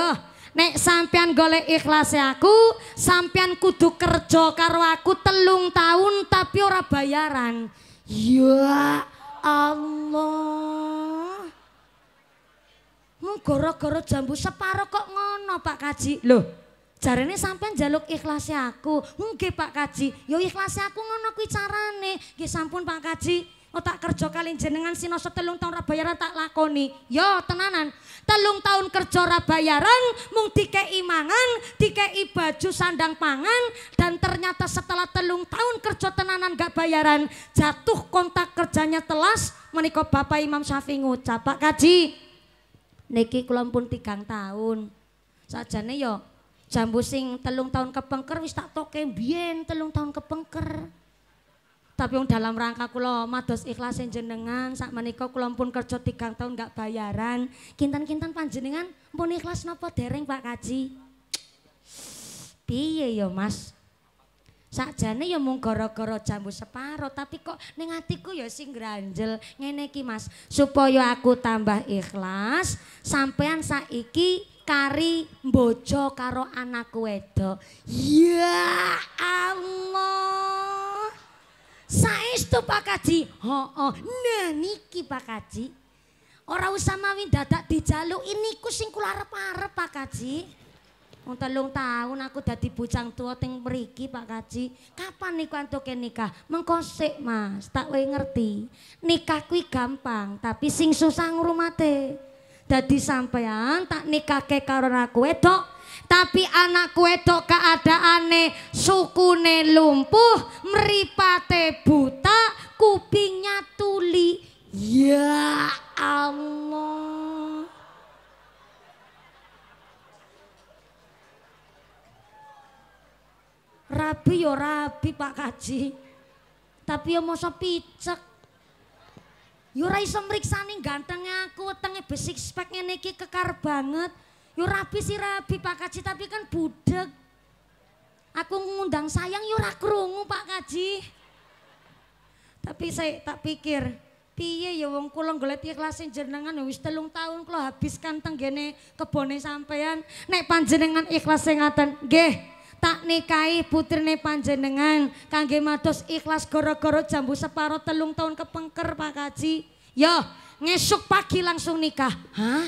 nek sampian golek ikhlasnya aku, sampian kudu kerja karo aku telung tahun tapi ora bayaran. Ya Allah. Mung goro gara jambu separo kok ngono Pak Kaji. Loh, jarene sampean jaluk ikhlasnya aku. Nggih Pak Kaji, yo ikhlasnya aku ngono kuwi carane. Nggih sampun Pak Kaji tak kerja kali jenengan sinoso telung tahun rabayaran tak lakoni yo tenanan telung tahun kerja rabayaran mung imangan, imangan iba baju sandang pangan dan ternyata setelah telung tahun kerja tenanan gak bayaran jatuh kontak kerjanya telas menikah bapak Imam Syafi'i ngucap Pak Kaji niki kulon pun tigang tahun sajane yo jambu telung tahun kepengker wis tak toke bien telung tahun kepengker tapi wong dalam rangka kula mados ikhlas jenengan sak menika kula pun kerja 3 tahun gak bayaran. Kinten-kinten panjenengan pun ikhlas napa dereng Pak Kaji? Piye yo Mas? Sakjane ya mung gara-gara jambu separo, tapi kok ning atiku ya sing granjel ngene iki Mas, supaya aku tambah ikhlas, sampean saiki kari mbojo karo anakku wedok. Ya Allah. Saestu Pak Kaji. oh, Nah niki Pak Kaji. Ora usah mawi dadak dijaluki ini sing kula arep-arep Pak Kaji. Wong telung tahun aku dadi bocang tua teng mriki Pak Kaji. Kapan niku antuke nikah? Mengko Mas, tak kowe ngerti. Nikah kuwi gampang, tapi sing susah ngurumate. Dadi sampean tak nikake karo aku wedok tapi anak wedok keadaane sukune lumpuh meripate buta kupingnya tuli ya Allah Rabi yo ya rabi Pak Kaji tapi yo ya masa picek yo ya ra iso gantengnya aku wetenge besik speknya ngene kekar banget yo rapi sih rapi Pak Kaji tapi kan budek. Aku ngundang sayang yo ora krungu Pak Kaji. Tapi saya tak pikir, piye ya wong kula golek ikhlase jenengan ya wis telung tahun kula habiskan tenggene kebone sampean nek panjenengan ikhlas sing ngaten nggih tak nikahi putrine panjenengan kangge matos ikhlas gara-gara jambu separo telung tahun kepengker Pak Kaji yo ngesuk pagi langsung nikah hah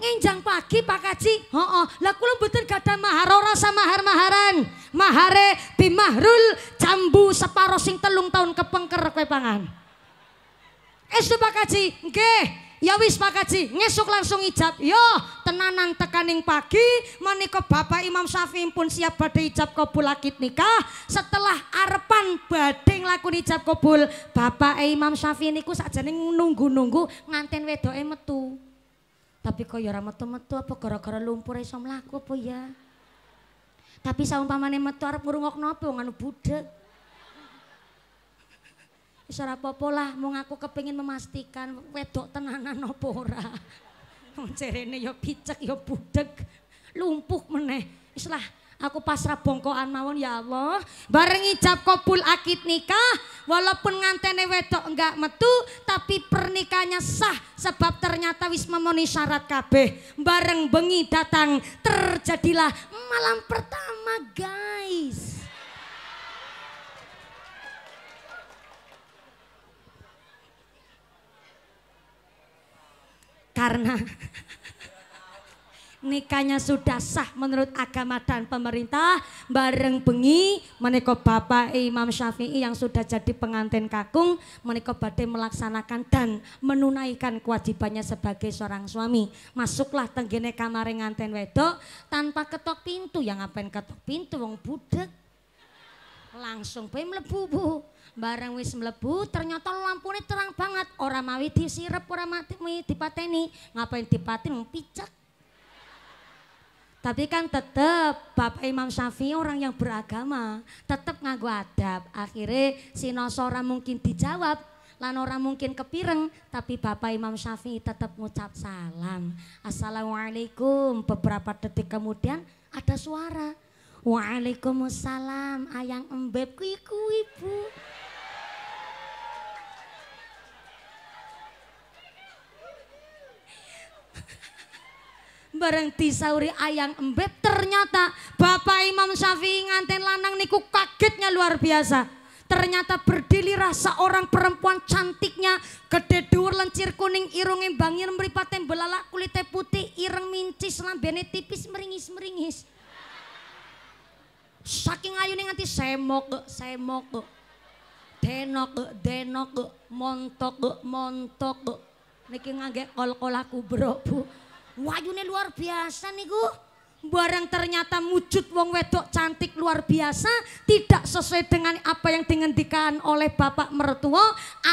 nginjang pagi Pak Kaji. Oh, oh. Lah kula mboten gadah mahar ora mahar-maharan. Mahare bimahrul jambu separo sing telung tahun kepengker kowe pangan. Estu Pak Kaji, nggih. Ya wis Pak Kaji, ngesuk langsung ijab. Yo, tenanan tekaning pagi menika Bapak Imam Syafi'i pun siap badhe ijab kabul nikah. Setelah arepan badhe nglakoni ijab kabul, Bapak Imam Syafi'i niku sakjane nunggu-nunggu nganten wedoke metu. Tapi kok ya metu-metu apa gara-gara lumpur iso mlaku apa ya? Tapi saumpamane metu arep ngrungokno apa wong anu budek. Wis ora apa-apa lah, mung aku kepengin memastikan wedok tenanan apa ora. Wong cerene ya picek ya lumpuh meneh. islah. Aku pasrah bongkoan mawon ya Allah. Bareng ijab kopul akid nikah, walaupun ngantene wedok enggak metu, tapi pernikahannya sah sebab ternyata wis memenuhi syarat kabeh. Bareng bengi datang, terjadilah malam pertama, guys. karena nikahnya sudah sah menurut agama dan pemerintah bareng bengi menikah Bapak Imam Syafi'i yang sudah jadi pengantin kakung menikah badai melaksanakan dan menunaikan kewajibannya sebagai seorang suami masuklah tenggene kamar nganten wedok tanpa ketok pintu yang ngapain ketok pintu wong budek langsung pengen melebu bu bareng wis melebu ternyata lampunya terang banget orang mawi disirep orang mati dipateni ngapain dipateni picek tapi kan tetap Bapak Imam Syafi'i orang yang beragama, tetap ngaku adab. Akhirnya si orang mungkin dijawab, lan orang mungkin kepireng, tapi Bapak Imam Syafi'i tetap ngucap salam. Assalamualaikum. Beberapa detik kemudian ada suara. Waalaikumsalam, ayang embeb kuwi Bu. bareng disauri ayang embeb ternyata Bapak Imam Syafi'i nganten lanang niku kagetnya luar biasa ternyata berdiri rasa orang perempuan cantiknya gede lencir kuning irung bangir mripate belalak kulit putih ireng mincis lambene tipis meringis-meringis saking nih nganti semok semok denok denok montok montok niki ngage kol-kolaku bro Bu wayune luar biasa niku. Barang ternyata wujud wong wedok cantik luar biasa, tidak sesuai dengan apa yang dihentikan oleh bapak mertua,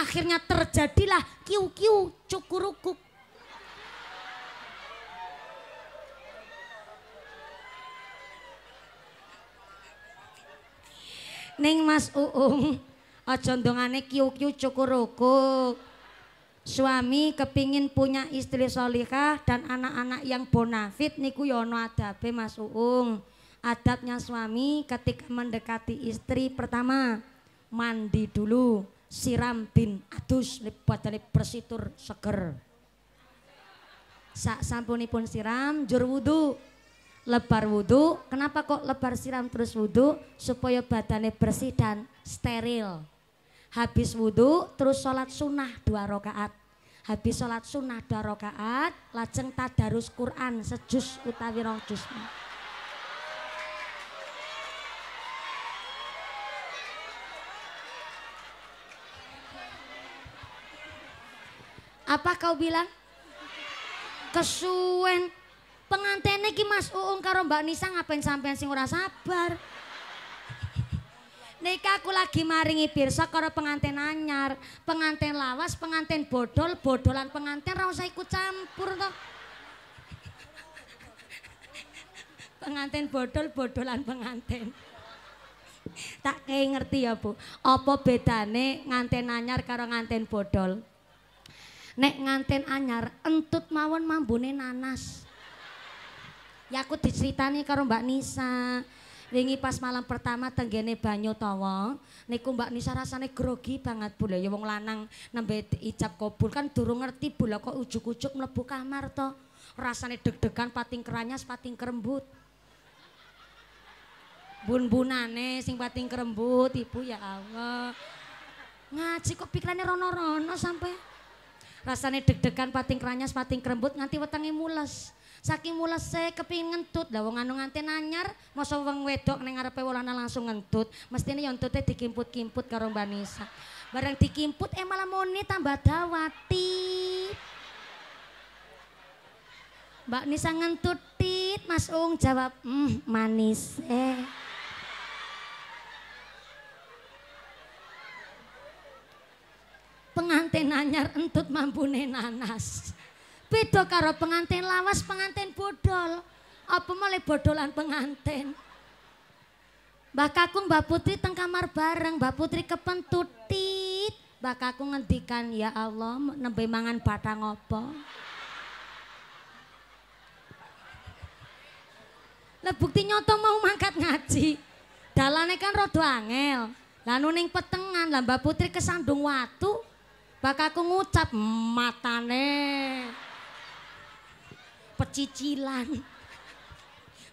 akhirnya terjadilah kiu-kiu cukurukuk. Neng Mas Uung, ojondongane kiu-kiu cukurukuk suami kepingin punya istri solihah dan anak-anak yang bonafit niku yono ya adabe Mas Uung. Adabnya suami ketika mendekati istri pertama mandi dulu siram bin adus dari persitur seger. Sak sampunipun siram jur wudhu lebar wudhu. Kenapa kok lebar siram terus wudhu? Supaya badannya bersih dan steril habis wudhu terus sholat sunnah dua rakaat habis sholat sunnah dua rakaat lajeng tadarus Quran sejus utawi rong jus apa kau bilang kesuwen pengantene ki Mas Uung karo Mbak Nisa ngapain sampean sing ora sabar Nika aku lagi maringi pirsa karo pengantin anyar, pengantin lawas, pengantin bodol, bodolan pengantin ra usah ikut campur toh. pengantin bodol, bodolan pengantin. Tak kayak ngerti ya, Bu. Apa bedane nganten anyar karo nganten bodol? Nek nganten anyar entut mawon mambune nanas. Ya aku diceritani karo Mbak Nisa. Ringi pas malam pertama tenggene banyu tawa, niku Mbak Nisa rasane grogi banget Bu. Ya wong lanang nembe ijab kabul kan durung ngerti Bu kok ujuk ujuk mlebu kamar to. Rasane deg-degan pating keranyas pating kerembut. Bun-bunane sing pating kerembut Ibu ya Allah. Ngaji kok pikirannya rono-rono sampai rasane deg-degan pating keranyas pating kerembut nganti wetenge mules. Saking saya kepingin ngentut, lah wong anu nganti nanyar, masa wong wedok neng ngarepe wolana langsung ngentut. Mestine ya entute dikimput-kimput karo Mbak Nisa. Bareng dikimput eh malah moni tambah dawati. Mbak Nisa ngentut tit, Mas Ung jawab, "Mm, manis." Eh. Pengantin nanyar entut mampune nanas. Beda karo pengantin lawas, pengantin bodol. Apa mulai bodolan pengantin? Mbak Kakung, Mbak Putri teng kamar bareng, Mbak Putri kepentut tit. Mbah Kakung ngendikan, ya Allah, nembe mangan batang apa? Lah bukti nyoto mau mangkat ngaji. Dalane kan rada angel. Lah nuning petengan, lah Mbak Putri kesandung watu. Kakung ngucap matane pecicilan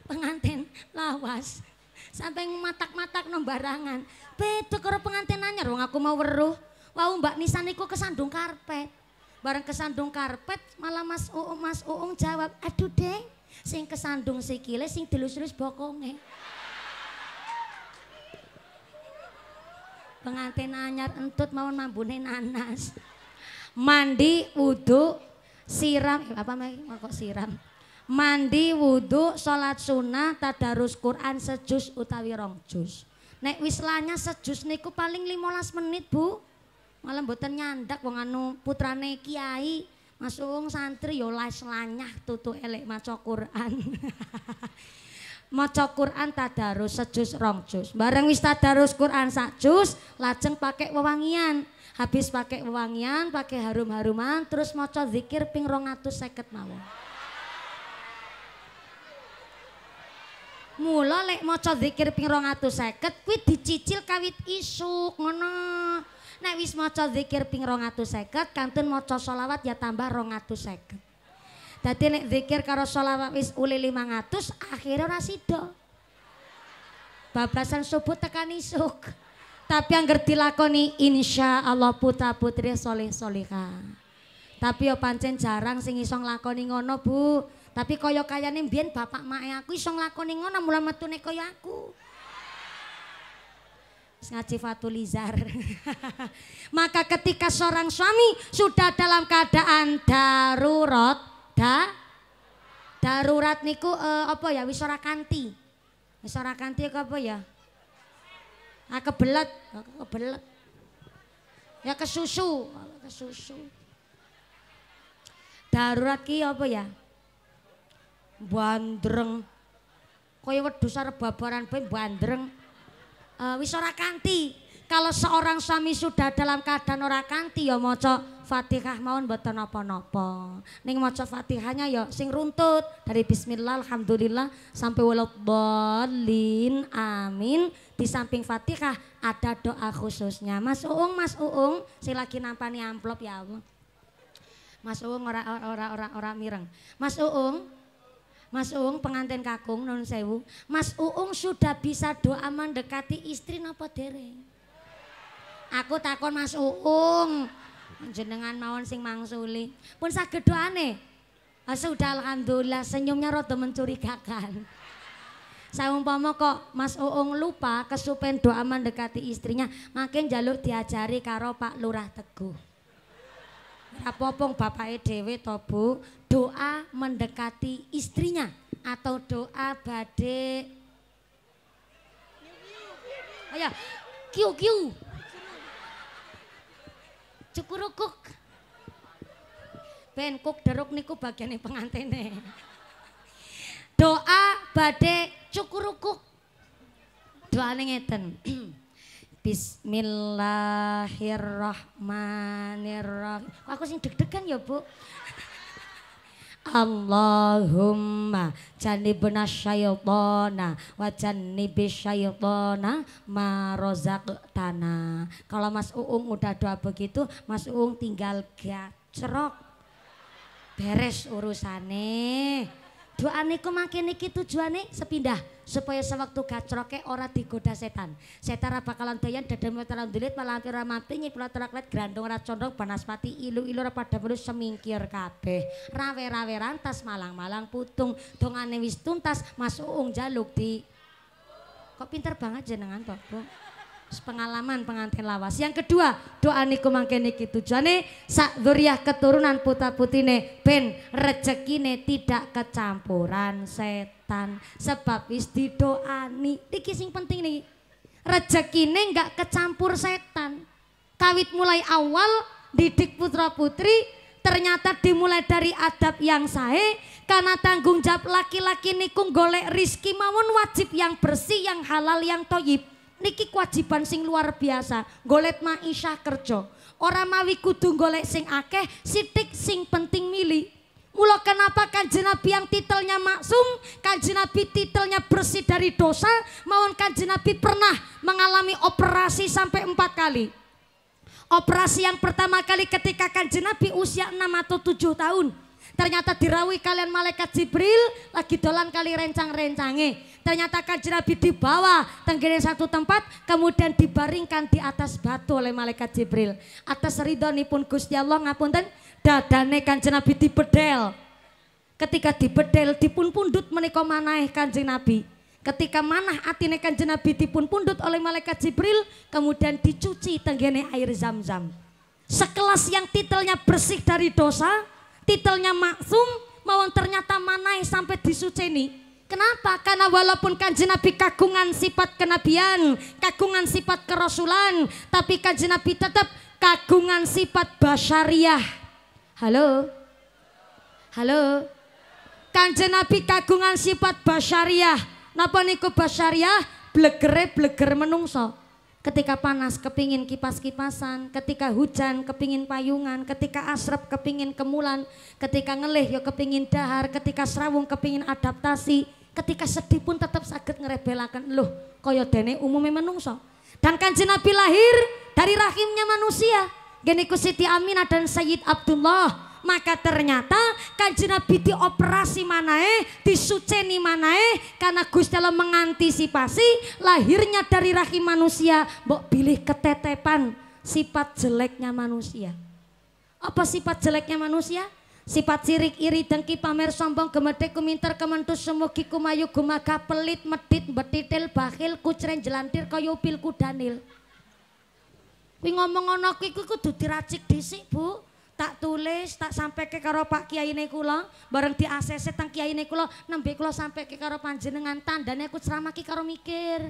pengantin lawas sampai matak-matak nombarangan. Betul kalau pengantin ruang aku mau weruh Wow, mbak nisan iku kesandung karpet bareng kesandung karpet malah mas uung mas uung jawab aduh deng sing kesandung sikile sing dilus-lus bokonge pengantin anyar entut mau mambune nanas mandi wudhu siram eh, apa kok siram mandi wudhu sholat sunnah tadarus Quran sejus utawi rong jus nek wislanya sejus niku paling 15 menit bu Malam mboten nyandak wong anu putrane kiai Mas wong santri yo selanya lanyah tutu elek maca Quran maca Quran tadarus sejus rong jus bareng wis tadarus Quran sejus lajeng pakai wewangian habis pakai wangian pakai harum-haruman terus maca zikir ping seket mawon Mula lek maca zikir ping seket, kuit dicicil kawit isuk ngono. Nek wis maca zikir ping seket, kantun moco solawat ya tambah seket. Tadi lek zikir karo solawat wis uli lima 500 akhirnya ora Bablasan subuh tekan isuk. Tapi yang ngerti lakoni insya Allah putra putri soleh soleha. Tapi yo pancen jarang sing iso lakoni ngono bu. Tapi kaya nih bian bapak mae aku iso lakoni ngono mula nih kaya aku. Ngaji Fatulizar. Maka ketika seorang suami sudah dalam keadaan darurat, da, darurat niku uh, apa ya wisora kanti. wisora kanti apa ya? Ah kebelet, ah, kebelet. Ya kesusu, ah, kesusu. Darurat ki apa ya? Bandreng. Kaya wedhus arep babaran pe bandreng. Eh wis ora kanti. Kalau seorang suami sudah dalam keadaan ora kanti ya maca Fatihah mau mboten napa-napa. Ning maca Fatihahnya ya sing runtut dari bismillah alhamdulillah sampai waladdallin amin. Di samping Fatihah ada doa khususnya. Mas Uung, Mas Uung, si lagi nampani amplop ya Allah. Mas Uung orang orang orang ora mireng. Mas Uung, Mas Uung pengantin kakung non sewu. Mas Uung sudah bisa doa mendekati istri napa dereng? Aku takon Mas Uung. Jenengan mawon sing mangsuli. Pun saged doane. Ah, sudah alhamdulillah senyumnya rada mencurigakan. Saumpama kok Mas Uung lupa kesupen doa mendekati istrinya, makin jaluk diajari karo Pak Lurah Teguh. Rapopong Bapak dhewe to Bu, doa mendekati istrinya atau doa badhe Ayo, kiu kiu cukurukuk kuk. Ben kuk deruk niku bagian pengantene. Doa bade cukurukuk kuk. Doane ngeten. Bismillahirrahmanirrahim. Aku sing deg-degan ya, Bu. Allahumma janibna syaitana wa janibi syaitana ma tanah Kalau Mas Uung udah doa begitu, Mas Uung tinggal gacrok. Beres urusane. Doa niku makin niki tujuane sepindah supaya sewaktu gacroke ora digoda setan. Setan bakalan doyan dadem ora dulit malah hampir ora mati nyipula teraklet grandong ora condong banaspati ilu-ilu ora padha melu semingkir kabeh. Rawe-rawe rantas malang-malang putung dongane wis tuntas Mas Uung jaluk di Kok pinter banget jenengan, Pak, Bu? pengalaman pengantin lawas. Yang kedua, doa niku mangke niki tujuane sak dzuriyah keturunan putra putine ben rezekine tidak kecampuran setan sebab wis didoani. Iki sing penting niki. Rezekine enggak kecampur setan. Kawit mulai awal didik putra putri ternyata dimulai dari adab yang sae karena tanggung jawab laki-laki niku golek rizki mawon wajib yang bersih yang halal yang toyib niki kewajiban sing luar biasa golet golek maisha kerja orang mawi kudu golek sing akeh sitik sing penting mili. Mula kenapa kan jenabi yang titelnya maksum, kan jenabi titelnya bersih dari dosa, mawon kan jenabi pernah mengalami operasi sampai empat kali. Operasi yang pertama kali ketika kan jenabi usia enam atau tujuh tahun. Ternyata dirawi kalian malaikat Jibril lagi dolan kali rencang-rencange. Ternyata kanjeng Nabi dibawa tenggiri satu tempat kemudian dibaringkan di atas batu oleh malaikat Jibril. Atas pun Gusti Allah dan dadane kanjeng Nabi dibedel. Ketika dibedel dipun pundut menika manaih kanjeng Nabi. Ketika manah atine kanjeng Nabi dipun pundut oleh malaikat Jibril kemudian dicuci tenggene air zam-zam. Sekelas yang titelnya bersih dari dosa titelnya maksum mawon ternyata manai sampai disuceni Kenapa? Karena walaupun kanji Nabi kagungan sifat kenabian, kagungan sifat kerasulan, tapi kanji Nabi tetap kagungan sifat basyariah. Halo? Halo? Kanji Nabi kagungan sifat basyariah. Napa niku basyariah? Blegere bleger menungso ketika panas kepingin kipas-kipasan, ketika hujan kepingin payungan, ketika asrep kepingin kemulan, ketika ngelih yo kepingin dahar, ketika serawung kepingin adaptasi, ketika sedih pun tetap sakit ngerebelakan loh koyo dene umumnya menungso. Dan kan Nabi lahir dari rahimnya manusia. Geniku Siti Aminah dan Sayyid Abdullah maka ternyata kanjeng Nabi dioperasi manae disuceni manae karena Gusti Allah mengantisipasi lahirnya dari rahim manusia mbok pilih ketetepan sifat jeleknya manusia apa sifat jeleknya manusia sifat sirik iri dengki pamer sombong gemedek kuminter kementus semugi kumayu gumaga pelit medit betitil bakhil kucren jelantir kaya pil kudanil Wih ngomong ngomong aku kudu diracik disik Bu tak tulis, tak sampai ke karo Pak Kiai kula, bareng di ACC tang Kiai kula, nembe kula sampai ke karo panjenengan tandanya aku ceramah ki karo mikir.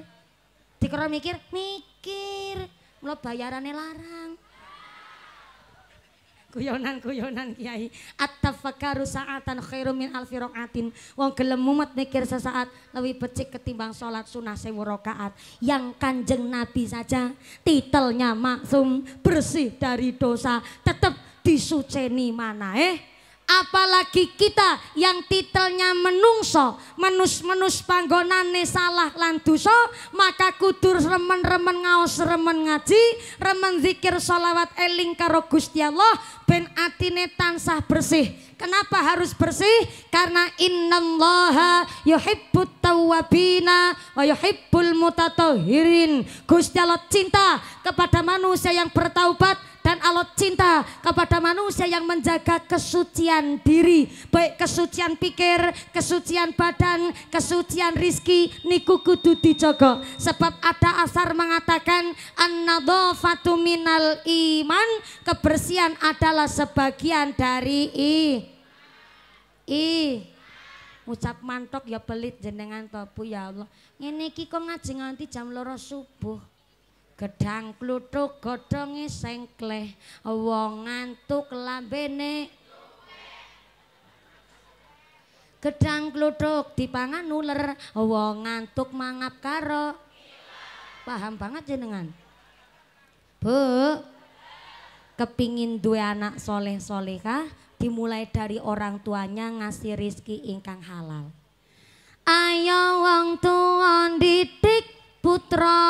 di karo mikir, mikir. Mula bayarane larang. kuyonan kuyonan Kiai. at sa'atan khairu min alfi atin. Wong gelem mumet mikir sesaat lebih becik ketimbang solat sunah sewu Yang Kanjeng Nabi saja titelnya maksum bersih dari dosa, tetap disuceni mana Eh? apalagi kita yang titelnya menungso menus-menus panggonane salah lan dosa maka kudur remen-remen ngaos remen ngaji remen zikir sholawat eling karo Gusti Allah ben atine tansah bersih Kenapa harus bersih? Karena innallaha yuhibbut tawwabina wa yuhibbul mutatahirin. Gusti Allah cinta kepada manusia yang bertaubat dan Allah cinta kepada manusia yang menjaga kesucian diri baik kesucian pikir kesucian badan kesucian rizki niku kudu dijaga. sebab ada asar mengatakan an-nadhafatu minal iman kebersihan adalah sebagian dari i ih ucap mantok ya pelit jenengan topu ya Allah. Ini kiko ngaji nganti jam loro subuh. Gedang klutuk godongi sengkleh, wong ngantuk lambene Gedang kluthuk dipangan uler, wong ngantuk mangap karo. Paham banget jenengan. Bu, kepingin dua anak soleh-solehah, dimulai dari orang tuanya ngasih rizki ingkang halal. Ayo wong tuan didik putra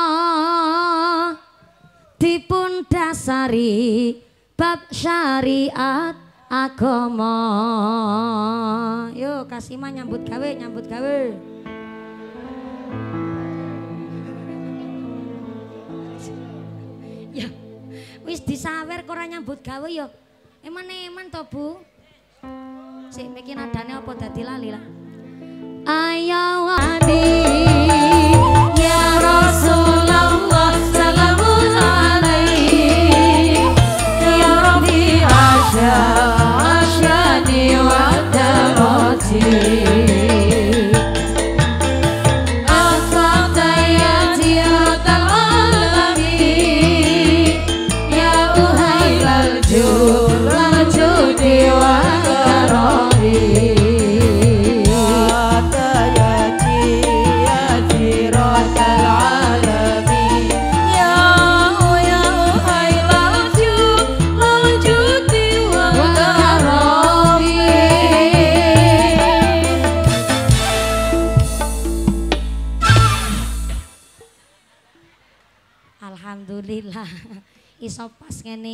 dipun dasari bab syariat agama. kasih mah nyambut gawe nyambut gawe. Ya wis disawer kok ora nyambut gawe yuk Eman eman to Bu. Sik adanya nadane apa dadi lali lah. Ayo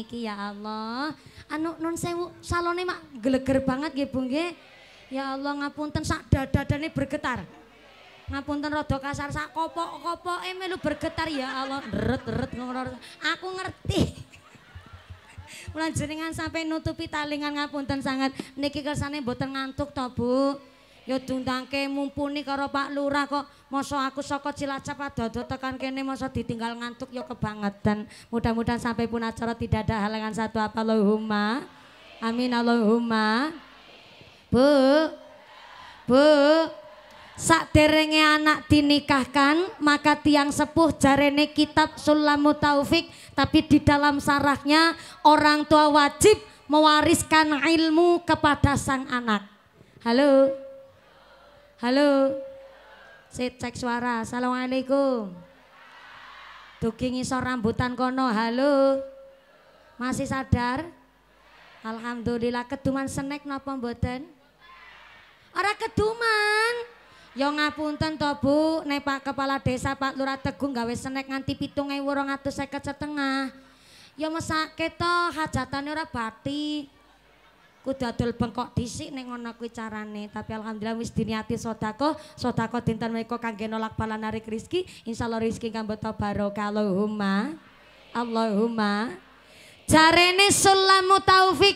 niki ya Allah. Anu nun sewu salone mak geleger banget nggih Bu nggih. Ya Allah ngapunten sak dadadane bergetar. Ngapunten rada kasar sak kopok-kopoke melu bergetar ya Allah. deret deret ngono. Aku ngerti. Mulan jenengan sampai nutupi talingan ngapunten sangat niki kersane mboten ngantuk to Bu. Ya dundangke mumpuni karo Pak Lurah kok Masa aku sokot Cilacap adodo tekan kene masa ditinggal ngantuk ya kebangetan. Mudah-mudahan sampai pun acara tidak ada halangan satu apa Allahumma. Amin Allahumma. Bu. Bu. Sak derenge anak dinikahkan, maka tiang sepuh jarene kitab Sulamu Taufik, tapi di dalam sarahnya orang tua wajib mewariskan ilmu kepada sang anak. Halo. Halo. Sip, cek suara. Assalamualaikum. Dugi ngisor rambutan kono. Halo. Masih sadar? Alhamdulillah keduman senek napa mboten? Ora keduman. Ya ngapunten to Bu, nek Pak Kepala Desa Pak Lurah Tegung gawe senek nganti 7250 setengah. Ya mesake to hajatane ora bathi kudadol bengkok disik ning ngono kuwi carane tapi alhamdulillah wis diniati sodako sodako dinten menika kangge nolak bala narik rezeki insyaallah rezeki kambota barokah Allahumma Allahumma carane sulamu taufik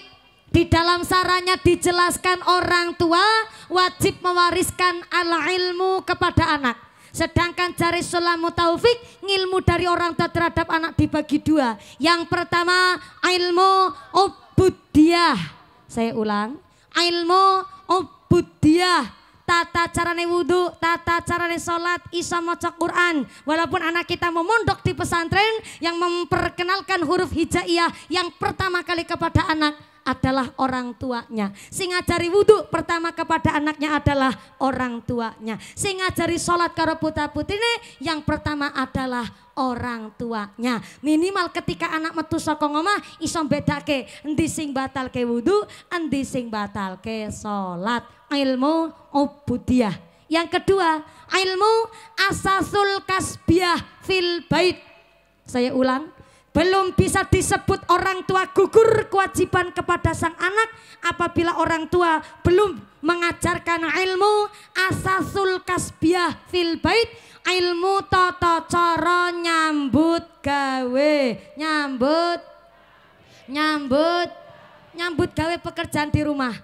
di dalam sarannya dijelaskan orang tua wajib mewariskan al ilmu kepada anak Sedangkan cari sulamu taufik, ngilmu dari orang tua terhadap anak dibagi dua. Yang pertama ilmu ubudiyah saya ulang. Ilmu obudiah tata carane wudhu, tata carane sholat, isa maca Quran. Walaupun anak kita memondok di pesantren yang memperkenalkan huruf hijaiyah yang pertama kali kepada anak adalah orang tuanya. Sing ngajari wudhu pertama kepada anaknya adalah orang tuanya. Sing ngajari sholat karo putra putrine yang pertama adalah orang tuanya. Minimal ketika anak metu saka omah iso bedake endi sing batalke wudhu, endi sing ke sholat. Ilmu ubudiyah. Yang kedua, ilmu asasul kasbiah fil bait. Saya ulang, belum bisa disebut orang tua gugur kewajiban kepada sang anak apabila orang tua belum mengajarkan ilmu asasul kasbiah fil bait ilmu tata cara nyambut gawe nyambut nyambut nyambut gawe pekerjaan di rumah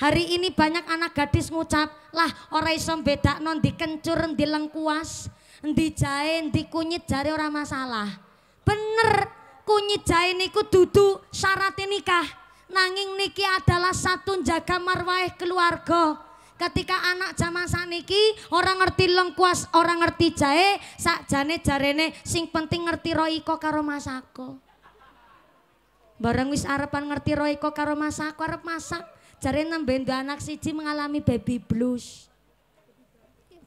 hari ini banyak anak gadis ngucap lah ora iso bedakno ndi kencur ndi lengkuas ndi jahe ndi kunyit jari ora masalah bener kunyijae niku dudu syarat nikah. Nanging niki adalah satu jaga marwah keluarga. Ketika anak zaman saniki orang ngerti lengkuas, orang ngerti jahe, jane jarene sing penting ngerti roiko karo masako. Bareng wis arepan ngerti roiko karo masako arep masak. Jare nembe anak siji mengalami baby blues.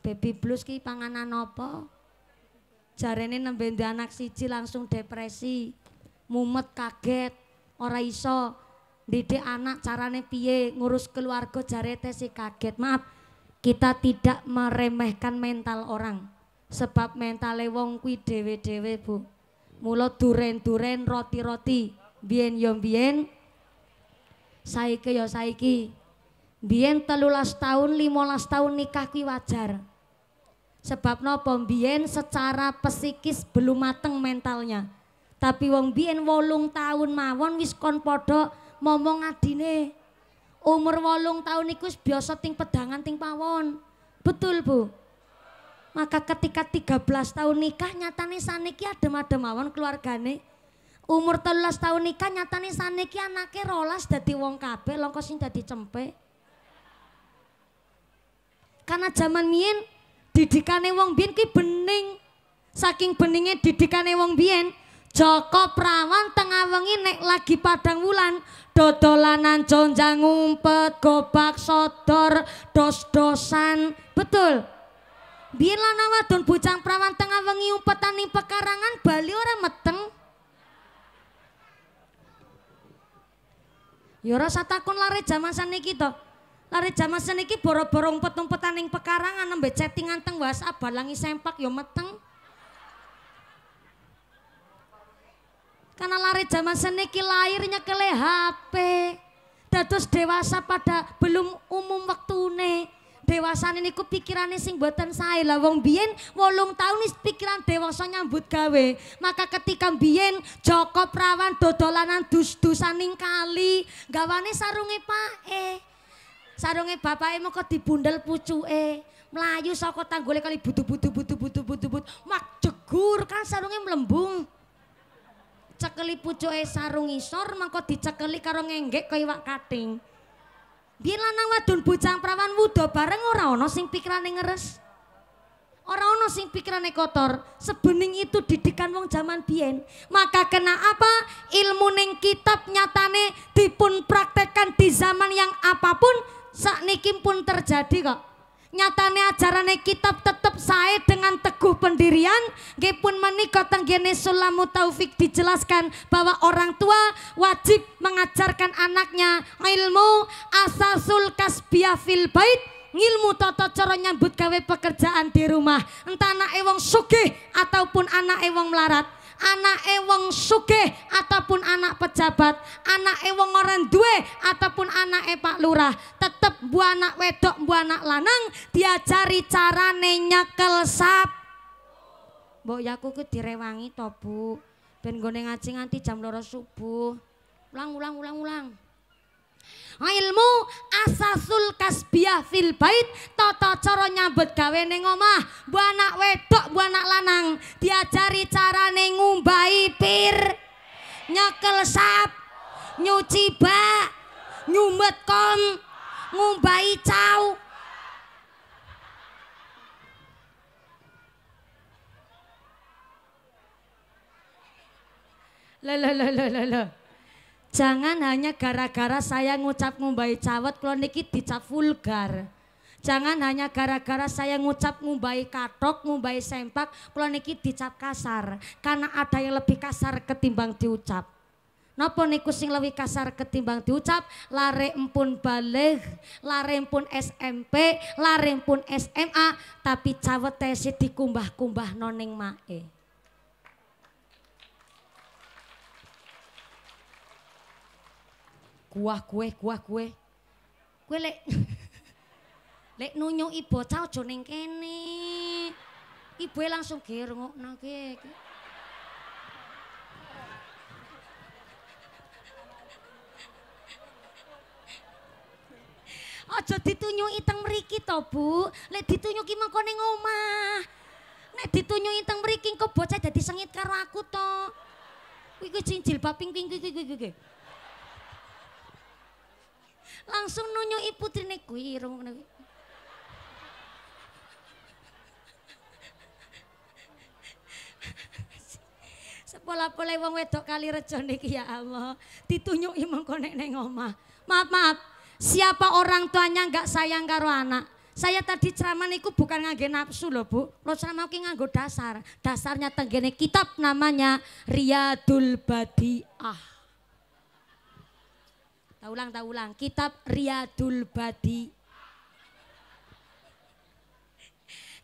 Baby blues ki panganan apa? Jarene nembe anak siji langsung depresi mumet kaget ora iso didik anak carane piye ngurus keluarga jarete si kaget maaf kita tidak meremehkan mental orang sebab mental wong kui dewe dewe Bu mula duren-duren roti-roti bien yom bien saiki yo saiki bien telulas tahun limolas tahun nikah kuwi wajar sebab nopo biyen secara psikis belum mateng mentalnya tapi wong biyen 8 tahun mawon wis kon momong adine. Umur 8 tahun iku biasa ting pedangan ting pawon. Betul, Bu? Maka ketika 13 tahun nikah nyatane saniki adem-adem mawon keluargane. Umur 13 tahun nikah nyatane saniki anake rolas dadi wong kabeh longko sing dadi cempe. Karena zaman mien didikane wong Bien ki bening. Saking beningnya didikane wong Bien. Joko Prawan tengah wengi nek lagi padang wulan dodolanan jonjang ngumpet gobak sodor dos-dosan betul Bila lanang don bujang prawan tengah wengi umpetan pekarangan Bali ora meteng ya satakun lari jaman sana to lari jaman saniki boro-boro umpet-umpetan ning pekarangan nembe chattingan teng WhatsApp balangi sempak yo ya meteng Karena lari zaman seniki lahirnya kele HP. Dados dewasa pada belum umum waktune. Dewasa ini ku pikirannya sing buatan saya lah. Wong Bien, wolung tahun ini pikiran dewasa nyambut gawe. Maka ketika Bien, Joko Prawan dodolanan dus-dusan ning kali. Gawane sarunge pae. Sarunge bapake mau dibundel e Melayu saka tanggule kali butu butu butu butu butu but. Mak jegur kan sarunge melembung cekeli pucuke sarung isor mengko dicekeli karo ngenggek kaya iwak kating. Biyen lanang wadon bujang prawan wuda bareng ora ana sing pikirane ngeres. Ora ana sing pikirane kotor. Sebening itu didikan wong jaman biyen. Maka kena apa? Ilmu ning kitab nyatane dipun praktekkan di zaman yang apapun sakniki pun terjadi kok nyatane ajarane kitab tetap sae dengan teguh pendirian nggih pun menika tenggene sulamu taufik dijelaskan bahwa orang tua wajib mengajarkan anaknya ilmu asasul kasbiyah fil bait ngilmu tata cara nyambut gawe pekerjaan di rumah entah anak ewang sugih ataupun anak ewang melarat Anak ewang suke ataupun anak pejabat, anak ewang orang duwe ataupun anak Pak Lurah, tetep bu anak wedok, bu anak lanang diajari carane nyekel sap. Mbok yaku ya ku direwangi to, Bu. Ben gone ngaji nganti jam loro subuh. Ulang ulang ulang ulang. Ilmu asasul kasbiah fil bait tata cara nyambut gawe ning omah, bu anak wedok, bu anak lanang diajari carane ngumbahi pir, nyekel sap, nyuci bak, nyumet kom ngumbahi cau. Lah lah lah lah lah. Jangan hanya gara-gara saya ngucap ngumbai cawet kalau niki dicap vulgar. Jangan hanya gara-gara saya ngucap ngumbai katok, ngumbai sempak, kalau niki dicap kasar. Karena ada yang lebih kasar ketimbang diucap. Nopo niku sing lebih kasar ketimbang diucap, lare empun balik, lare empun SMP, lare empun SMA, tapi cawet sih dikumbah-kumbah noning mae. kuah kue kuah kue kue lek lek nunyu ibu tau joning kene ibu langsung kiri ngok nake Aja ditunyu iteng mriki to, Bu. Lek ditunyuki mengko ning omah. Nek ditunyu iteng mriki kok bocah dadi sengit karo aku to. Kuwi cincil bab ping ping kuwi kuwi langsung nunyuk putrine kuwi irung ngene kuwi. Sepola-pola wong wedok kali rejo niki ya Allah. Ditunyuki mengko konek ning omah. Maaf, maaf. Siapa orang tuanya enggak sayang karo anak? Saya tadi ceramah niku bukan ngangge nafsu loh bu, lo ceramah ki nganggo dasar. Dasarnya tenggene kitab namanya Riyadul Badiah. Tak ulang, tak ulang. Kitab Riyadul Badi.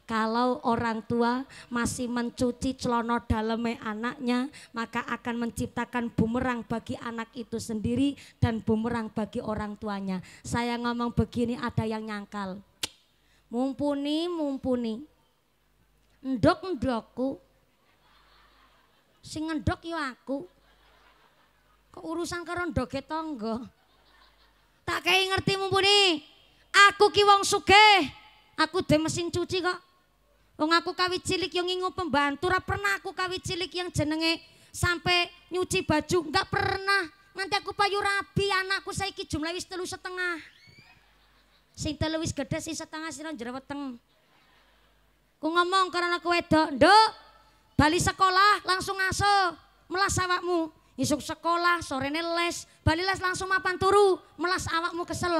Kalau orang tua masih mencuci celana dalamnya anaknya, maka akan menciptakan bumerang bagi anak itu sendiri dan bumerang bagi orang tuanya. Saya ngomong begini ada yang nyangkal. Mumpuni, mumpuni. Ndok-ndokku. Sing ndok yo ya aku. Kok urusan karo tonggo. tonggo. Tak kayak ngerti mumpuni. Aku ki wong sugih. Aku dhewe mesin cuci kok. Wong aku kawit cilik yang ingu pembantu, ora pernah aku kawit cilik yang jenenge sampai nyuci baju, enggak pernah. Nanti aku payu rabi, anakku saiki jumlah wis telu setengah. Sing telu wis gedhe sing setengah sira jero weteng. Ku ngomong karena aku wedok, "Nduk, bali sekolah langsung aso, melas awakmu." isuk sekolah, sore les, balilas langsung mapan turu, melas awakmu kesel.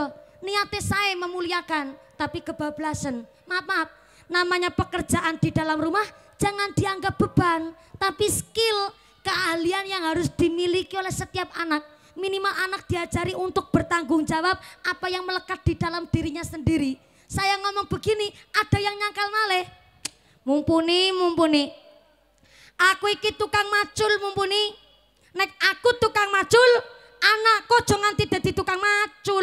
Niatnya saya memuliakan, tapi kebablasan. Maaf, maaf, namanya pekerjaan di dalam rumah jangan dianggap beban, tapi skill, keahlian yang harus dimiliki oleh setiap anak. Minimal anak diajari untuk bertanggung jawab apa yang melekat di dalam dirinya sendiri. Saya ngomong begini, ada yang nyangkal maleh. Mumpuni, mumpuni. Aku iki tukang macul mumpuni. Nek aku tukang macul, anakku jangan tidak di tukang macul.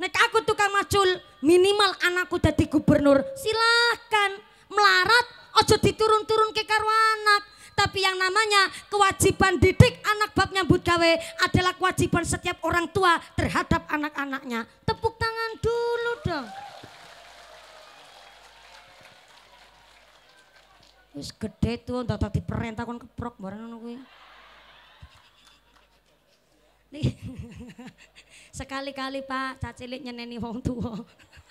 Nek aku tukang macul, minimal anakku jadi gubernur. Silahkan melarat, ojo diturun-turun ke karo anak. Tapi yang namanya kewajiban didik anak bab nyambut gawe adalah kewajiban setiap orang tua terhadap anak-anaknya. Tepuk tangan dulu dong. Terus gede tuh, tak diperintah kon keprok barang ngono Sekali-kali Pak, cacilik nyeneni wong tua.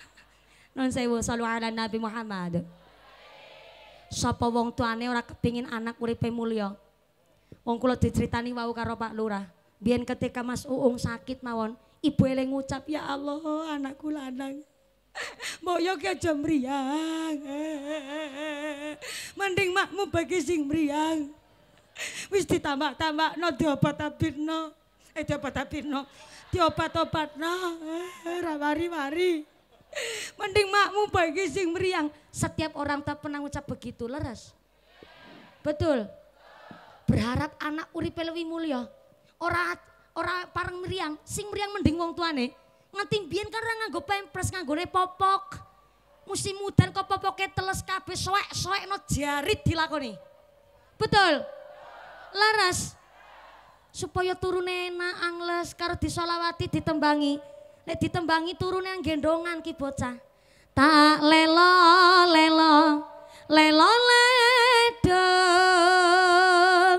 non sewu salu ala Nabi Muhammad. Sapa wong tuane ora kepingin anak uripe mulya. Wong kulot diceritani wau karo Pak Lurah. Biyen ketika Mas Uung sakit mawon, ibu ele ngucap, "Ya Allah, anakku lanang." Moyo ki aja Mending makmu bagi sing mriyang. Wis ditambah-tambah no diobat abirno eh diobat no Diobat-obat no nah, eh, wari-wari. Mending makmu bagi sing meriang. Setiap orang tak pernah ucap begitu, leres. Betul. Berharap anak uripe pelwi mulya. Ora ora parang meriang, sing meriang mending wong tuane. Nganti biyen karena nganggo pempres nganggone popok. Musim mudan kok popoke teles kabeh soek soek no jari dilakoni. Betul. Leres supaya turun enak angles karo disolawati ditembangi. Nek ditembangi yang gendongan ki bocah. Tak lelo lelo lelo ledeng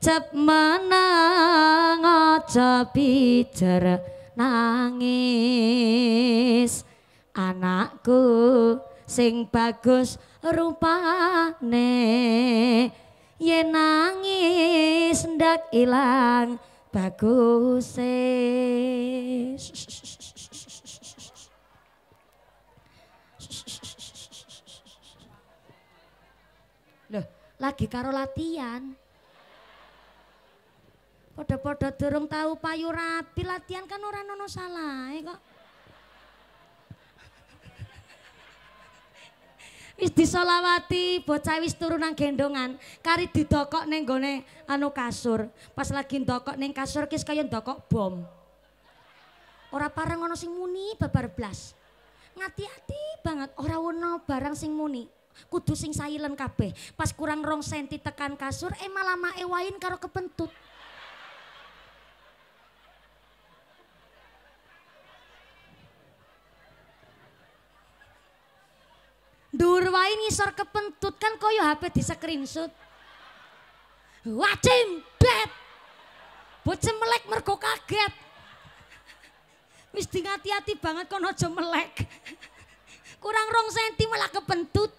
cep meneng aja pijer nangis anakku sing bagus rupane yen nangis ndak ilang bagus Loh, lagi karo latihan. Podo-podo durung tahu payu rapi latihan kan orang nono salah kok. wis disolawati bocah wis turun nang gendongan kari didokok ning gone anu kasur pas lagi ndokok neng kasur kis kaya ndokok bom ora parang ngono sing muni babar blas ngati-ati banget ora ono barang sing muni kudu sing sailen kabeh pas kurang rong senti tekan kasur eh malah mae wain karo kepentut Durwai ini ngisor kepentut kan koyo HP di screenshot. Wacim bet. bocem melek mergo kaget. mesti hati-hati banget kau aja melek. Kurang rong senti malah kepentut.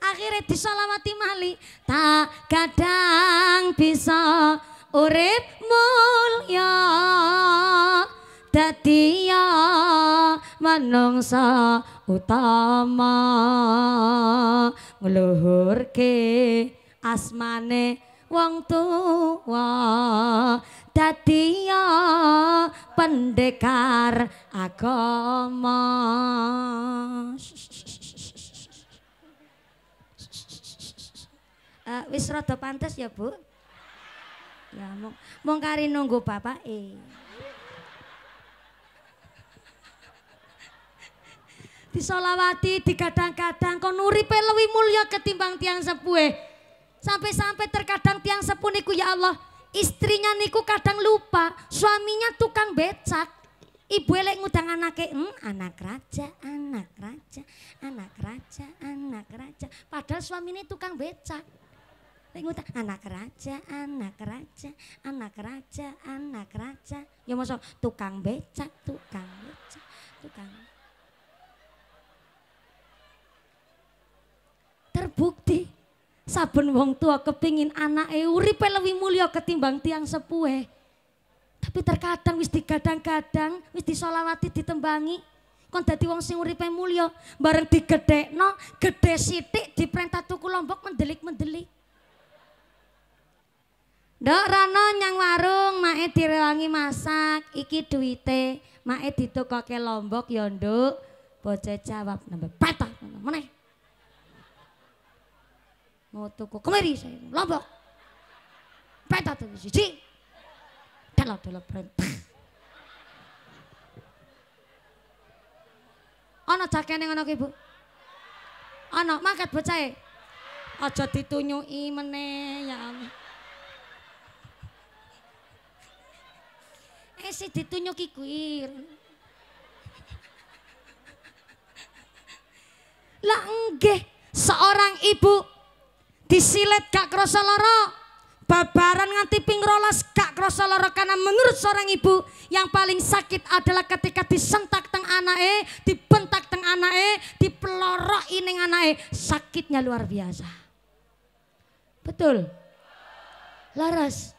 Akhirnya disolawati mali. Tak kadang bisa urip mulia. dadi manungsa utama ngluhurke asmane wong tuwa dadi pendekar agama uh, wis rada pantes ya Bu ya mung mung kari nunggu bapak eh. disolawati, digadang-gadang, kon uripe luwih mulya ketimbang tiang sepue Sampai-sampai terkadang tiang sepuniku ya Allah, istrinya niku kadang lupa, suaminya tukang becak. Ibu elek ngudang anake, hmm, anak raja, anak raja, anak raja, anak raja. Padahal suaminya tukang becak. ngutang anak raja, anak raja, anak raja, anak raja. Ya masa tukang becak, tukang becak, tukang becak. Terbukti saben wong tua kepingin anak uripe lebih mulia ketimbang tiang sepuhe. Tapi terkadang wis digadang kadang wis disolawati ditembangi, kon dadi wong sing uripe mulya bareng digedhekno gedhe sithik diperintah tuku lombok mendelik-mendelik dok Rano nyang warung mae direwangi masak iki duwite mae ditukoke lombok ya nduk bocah jawab nambah patah meneh mau tuku kemari saya lombok peta tuh siji telat telat perintah ana jakene ngono ki Bu ana mangkat bocahe aja ditunyuki meneh ya eh si ditunyuki kuwi lah seorang ibu disilet gak kerasa lara babaran nganti ping rolas gak kerasa lara karena menurut seorang ibu yang paling sakit adalah ketika disentak teng anake dibentak teng anake dipelorok ini anake sakitnya luar biasa betul laras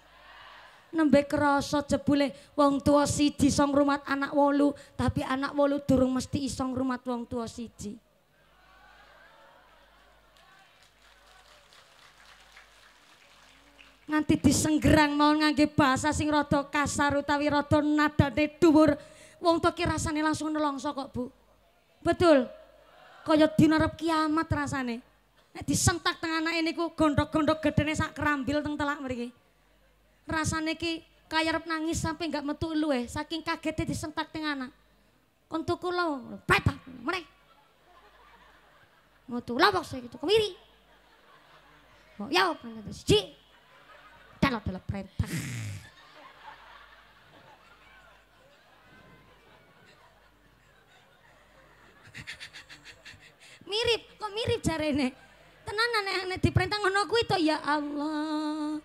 nembe kerasa jebule wong tua siji song rumat anak wolu tapi anak wolu durung mesti isong rumat wong tua siji nganti disenggerang mau ngangge bahasa sing rada kasar utawi rada nadane dhuwur wong to ki rasane langsung nelongso kok Bu betul kaya dinarep kiamat rasane nek disentak teng anake niku gondok-gondok gedene sak kerambil teng telak mriki rasane ki kayarep nangis sampai enggak metu luwe saking kagete disentak teng anak kon tuku lo peta meneh metu lah bos kemiri mau oh, ya, apa nanti siji, Kan adalah perintah. mirip, kok mirip jarene? Tenanan di perintah ngono kuwi to ya Allah.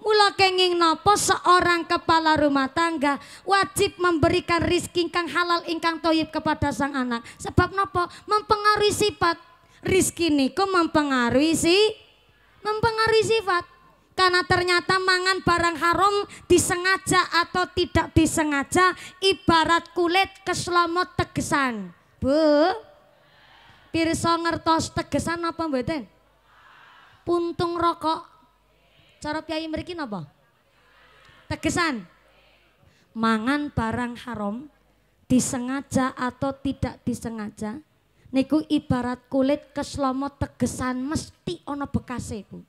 Mula kenging nopo seorang kepala rumah tangga wajib memberikan rizki kang halal ingkang toyib kepada sang anak. Sebab nopo Mempengaruhi sifat. Rizki niku mempengaruhi si, mempengaruhi sifat karena ternyata mangan barang haram disengaja atau tidak disengaja ibarat kulit keselamot tegesan. Bu, pirsa ngertos tegesan apa mboten? Puntung rokok. Cara piyai mriki napa? Tegesan. Mangan barang haram disengaja atau tidak disengaja niku ibarat kulit keselamot tegesan mesti ono bekase, Bu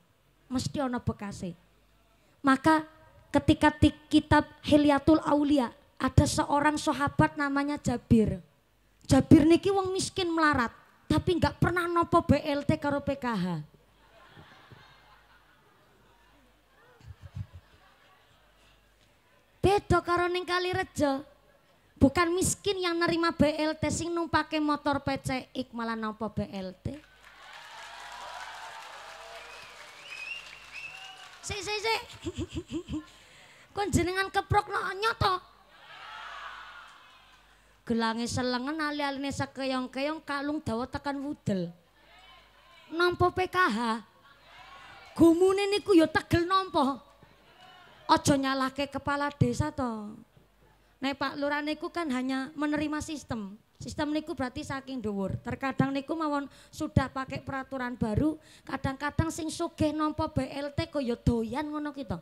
mesti ono bekase. Maka ketika di kitab Hilyatul Aulia ada seorang sahabat namanya Jabir. Jabir niki wong miskin melarat, tapi nggak pernah nopo BLT karo PKH. Beda karo ning kali rejo. Bukan miskin yang nerima BLT sing numpake motor PCX malah nopo BLT. Sik sik sik. Kon jenengan keprokno nyoto. Gelange selengen ali-aline sekeyong-keyong kalung dawa tekan wudel. Nampa PKH. Gumune niku ya tegel nampo. Aja nyalahke kepala desa to. Nek Pak Lurah niku kan hanya menerima sistem. Sistem niku berarti saking dhuwur. Terkadang niku mawon sudah pakai peraturan baru, kadang-kadang sing sugih nampa BLT kaya doyan ngono ki to.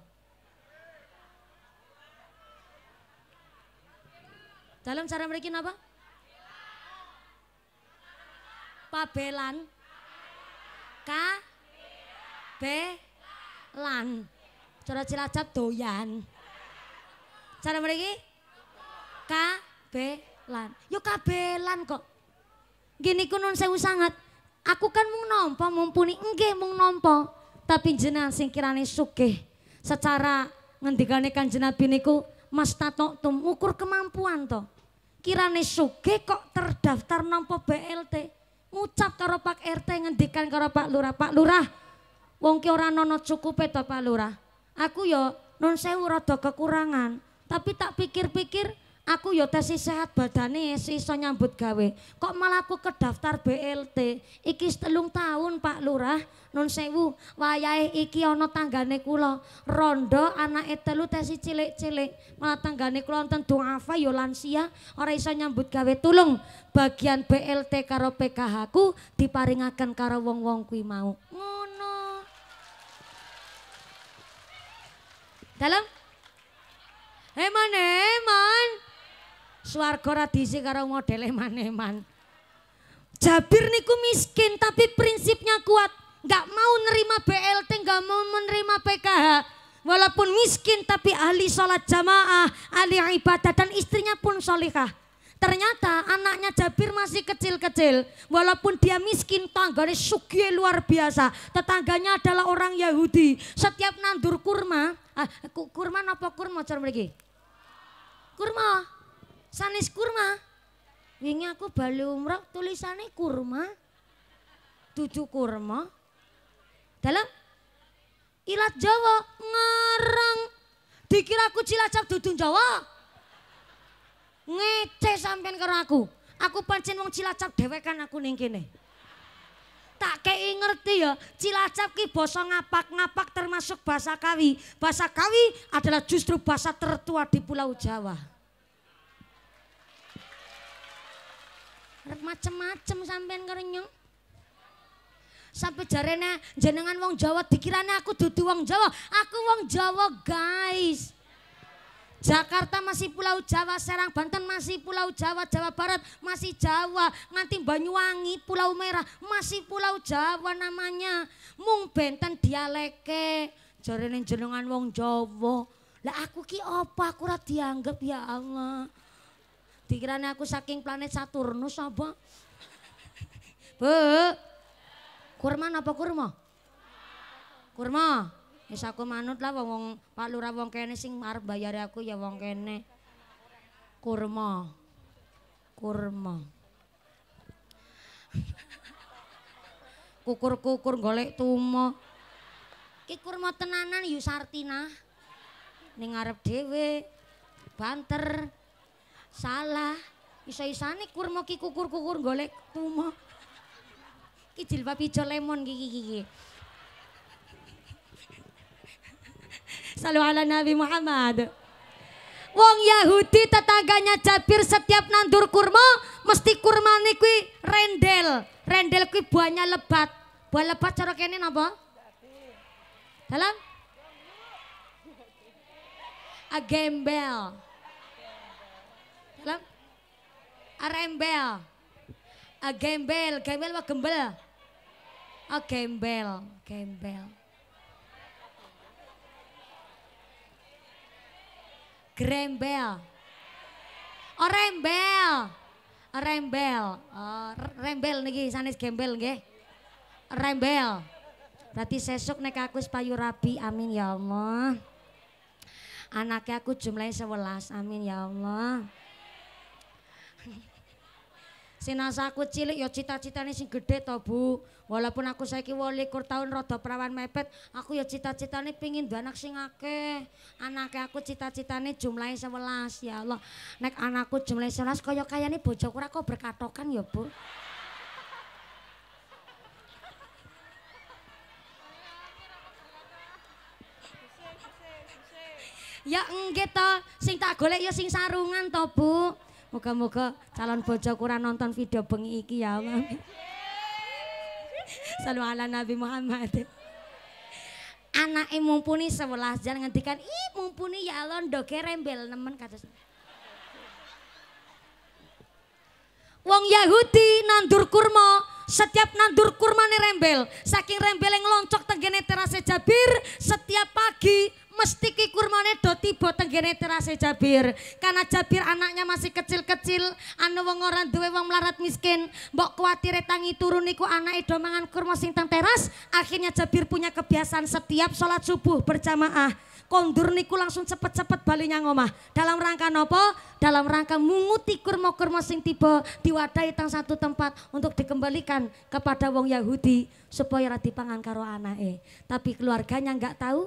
Dalam cara mriki napa? Pabelan. K. B. lan. Cara Cilacap doyan. Cara mriki? K. B lan. Yo kabelan kok. Gini kunun sewu sangat. Aku kan mung nompo mumpuni enggak mung nompo. Tapi jenengan singkirane suke. Secara ngendikane biniku mas tato tum ukur kemampuan to. Kirane suke kok terdaftar nompo BLT. Ngucap karo Pak RT ngendikan karo Pak Lurah. Pak Lurah, wong ki ora nono cukup to Pak Lurah. Aku yo nun sewu rada kekurangan, tapi tak pikir-pikir Aku yo ya tes sehat badane iso nyambut gawe. Kok malah aku kedaftar BLT. Iki telung tahun Pak Lurah. Nun sewu, wayahe iki ana tanggane kula. Rondo anake telu tesi cilik-cilik. Malah tanggane kula wonten duafa yo ya lansia ora iso nyambut gawe. Tulung bagian BLT karo PKH ku diparingaken karo wong-wong kuwi mau. Ngono. Dalam? Eman, eman. Suarga radisi diisi karo modele maneman. Jabir niku miskin tapi prinsipnya kuat. Gak mau nerima BLT, gak mau menerima PKH. Walaupun miskin tapi ahli sholat jamaah, ahli ibadah dan istrinya pun solihah. Ternyata anaknya Jabir masih kecil-kecil. Walaupun dia miskin, tangganya sugie luar biasa. Tetangganya adalah orang Yahudi. Setiap nandur kurma, ah, kurma apa kurma? Kurma. Kurma Sanis kurma. ini aku bali umrah tulisannya kurma. tujuh kurma. Dalam ilat Jawa ngarang dikira aku Cilacap dudung Jawa. Ngece sampean karo aku. Aku pancen wong Cilacap dewekan aku ning kene. tak kei ngerti ya Cilacap ki bosong ngapak-ngapak termasuk bahasa Kawi bahasa Kawi adalah justru bahasa tertua di Pulau Jawa Rek macem-macem sampean nyong. Sampai jarene jenengan wong Jawa dikirane aku dudu wong Jawa. Aku wong Jawa, guys. Jakarta masih pulau Jawa, Serang Banten masih pulau Jawa, Jawa Barat masih Jawa, nganti Banyuwangi pulau merah masih pulau Jawa namanya. Mung Benten dialeke, jarene jenengan wong Jawa. Lah aku ki apa aku ora dianggap ya Allah. Dikirane aku saking planet Saturnus apa? Bu. Kurma napa kurma? Kurma. Ya aku manut lah wong Pak Lurah wong kene sing arep bayar aku ya wong kene. Kurma. Kurma. Kukur-kukur golek tumo. Ki kurma tenanan yu sartina. Ning arep dhewe banter. Salah. Isa-isane kurma ki kukur-kukur golek kurma Ki jilbab ijo lemon gigi gigi ki. Salu ala Nabi Muhammad. Wong Yahudi tetangganya Jabir setiap nandur kurma mesti kurmane kuwi rendel. Rendel kuwi buahnya lebat. Buah lebat cara kene napa? Dalam? agembel gembel. rembel A gembel, gembel apa gembel? A gembel, gembel. Grembel. a rembel. Rembel. a rembel niki sanes gembel nggih. Rembel. Berarti sesuk nek aku payu rapi, Amin ya Allah. Anaknya aku jumlahnya sebelas, Amin ya Allah. aku cilik ya cita-citane sing gedhe to, Bu. Walaupun aku saiki 28 tahun rada perawan mepet, aku ya cita-citane pengin duwe anak sing akeh. Anake aku cita-citane jumlahe 11, ya Allah. Nek anakku jumlahe 11 kaya kayane bojoku ra kok berkatokan ya, Bu. Ya enggak to, sing tak golek ya sing sarungan to, Bu. Moga-moga calon bojoku kurang nonton video bengi iki ya, Mami. Salu ala Nabi Muhammad. Anake mumpuni sebelah jan ngendikan, "Ih, mumpuni ya Allah ndoge rembel nemen kados." Wong Yahudi nandur kurma, setiap nandur kurma nih rembel, saking rembel yang loncok tenggene terase Jabir, setiap pagi mesti ki kurmane do tiba tenggene terase Jabir. Karena Jabir anaknya masih kecil-kecil, anu wong orang duwe wong melarat miskin, mbok kuatire tangi turun niku anake do mangan kurma sing teng teras, akhirnya Jabir punya kebiasaan setiap sholat subuh berjamaah. Kondur niku langsung cepet-cepet balinya ngomah. Dalam rangka nopo? Dalam rangka menguti kurma-kurma sing tiba diwadai tang satu tempat untuk dikembalikan kepada wong Yahudi supaya ratipangan karo anake. Tapi keluarganya nggak tahu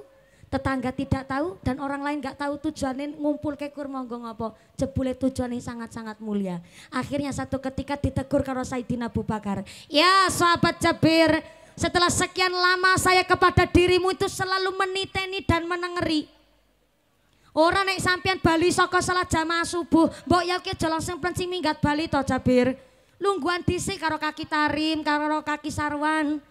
tetangga tidak tahu dan orang lain nggak tahu tujuannya ngumpul ke kur monggo ngopo jebule tujuannya sangat-sangat mulia akhirnya satu ketika ditegur karo Saidina Abu Bakar ya sahabat Jabir setelah sekian lama saya kepada dirimu itu selalu meniteni dan menengeri Orang naik sampean Bali soko salat jamaah subuh, mbok ya ki aja langsung minggat Bali to Jabir. Lungguan tisi karo kaki Tarim, karo kaki Sarwan,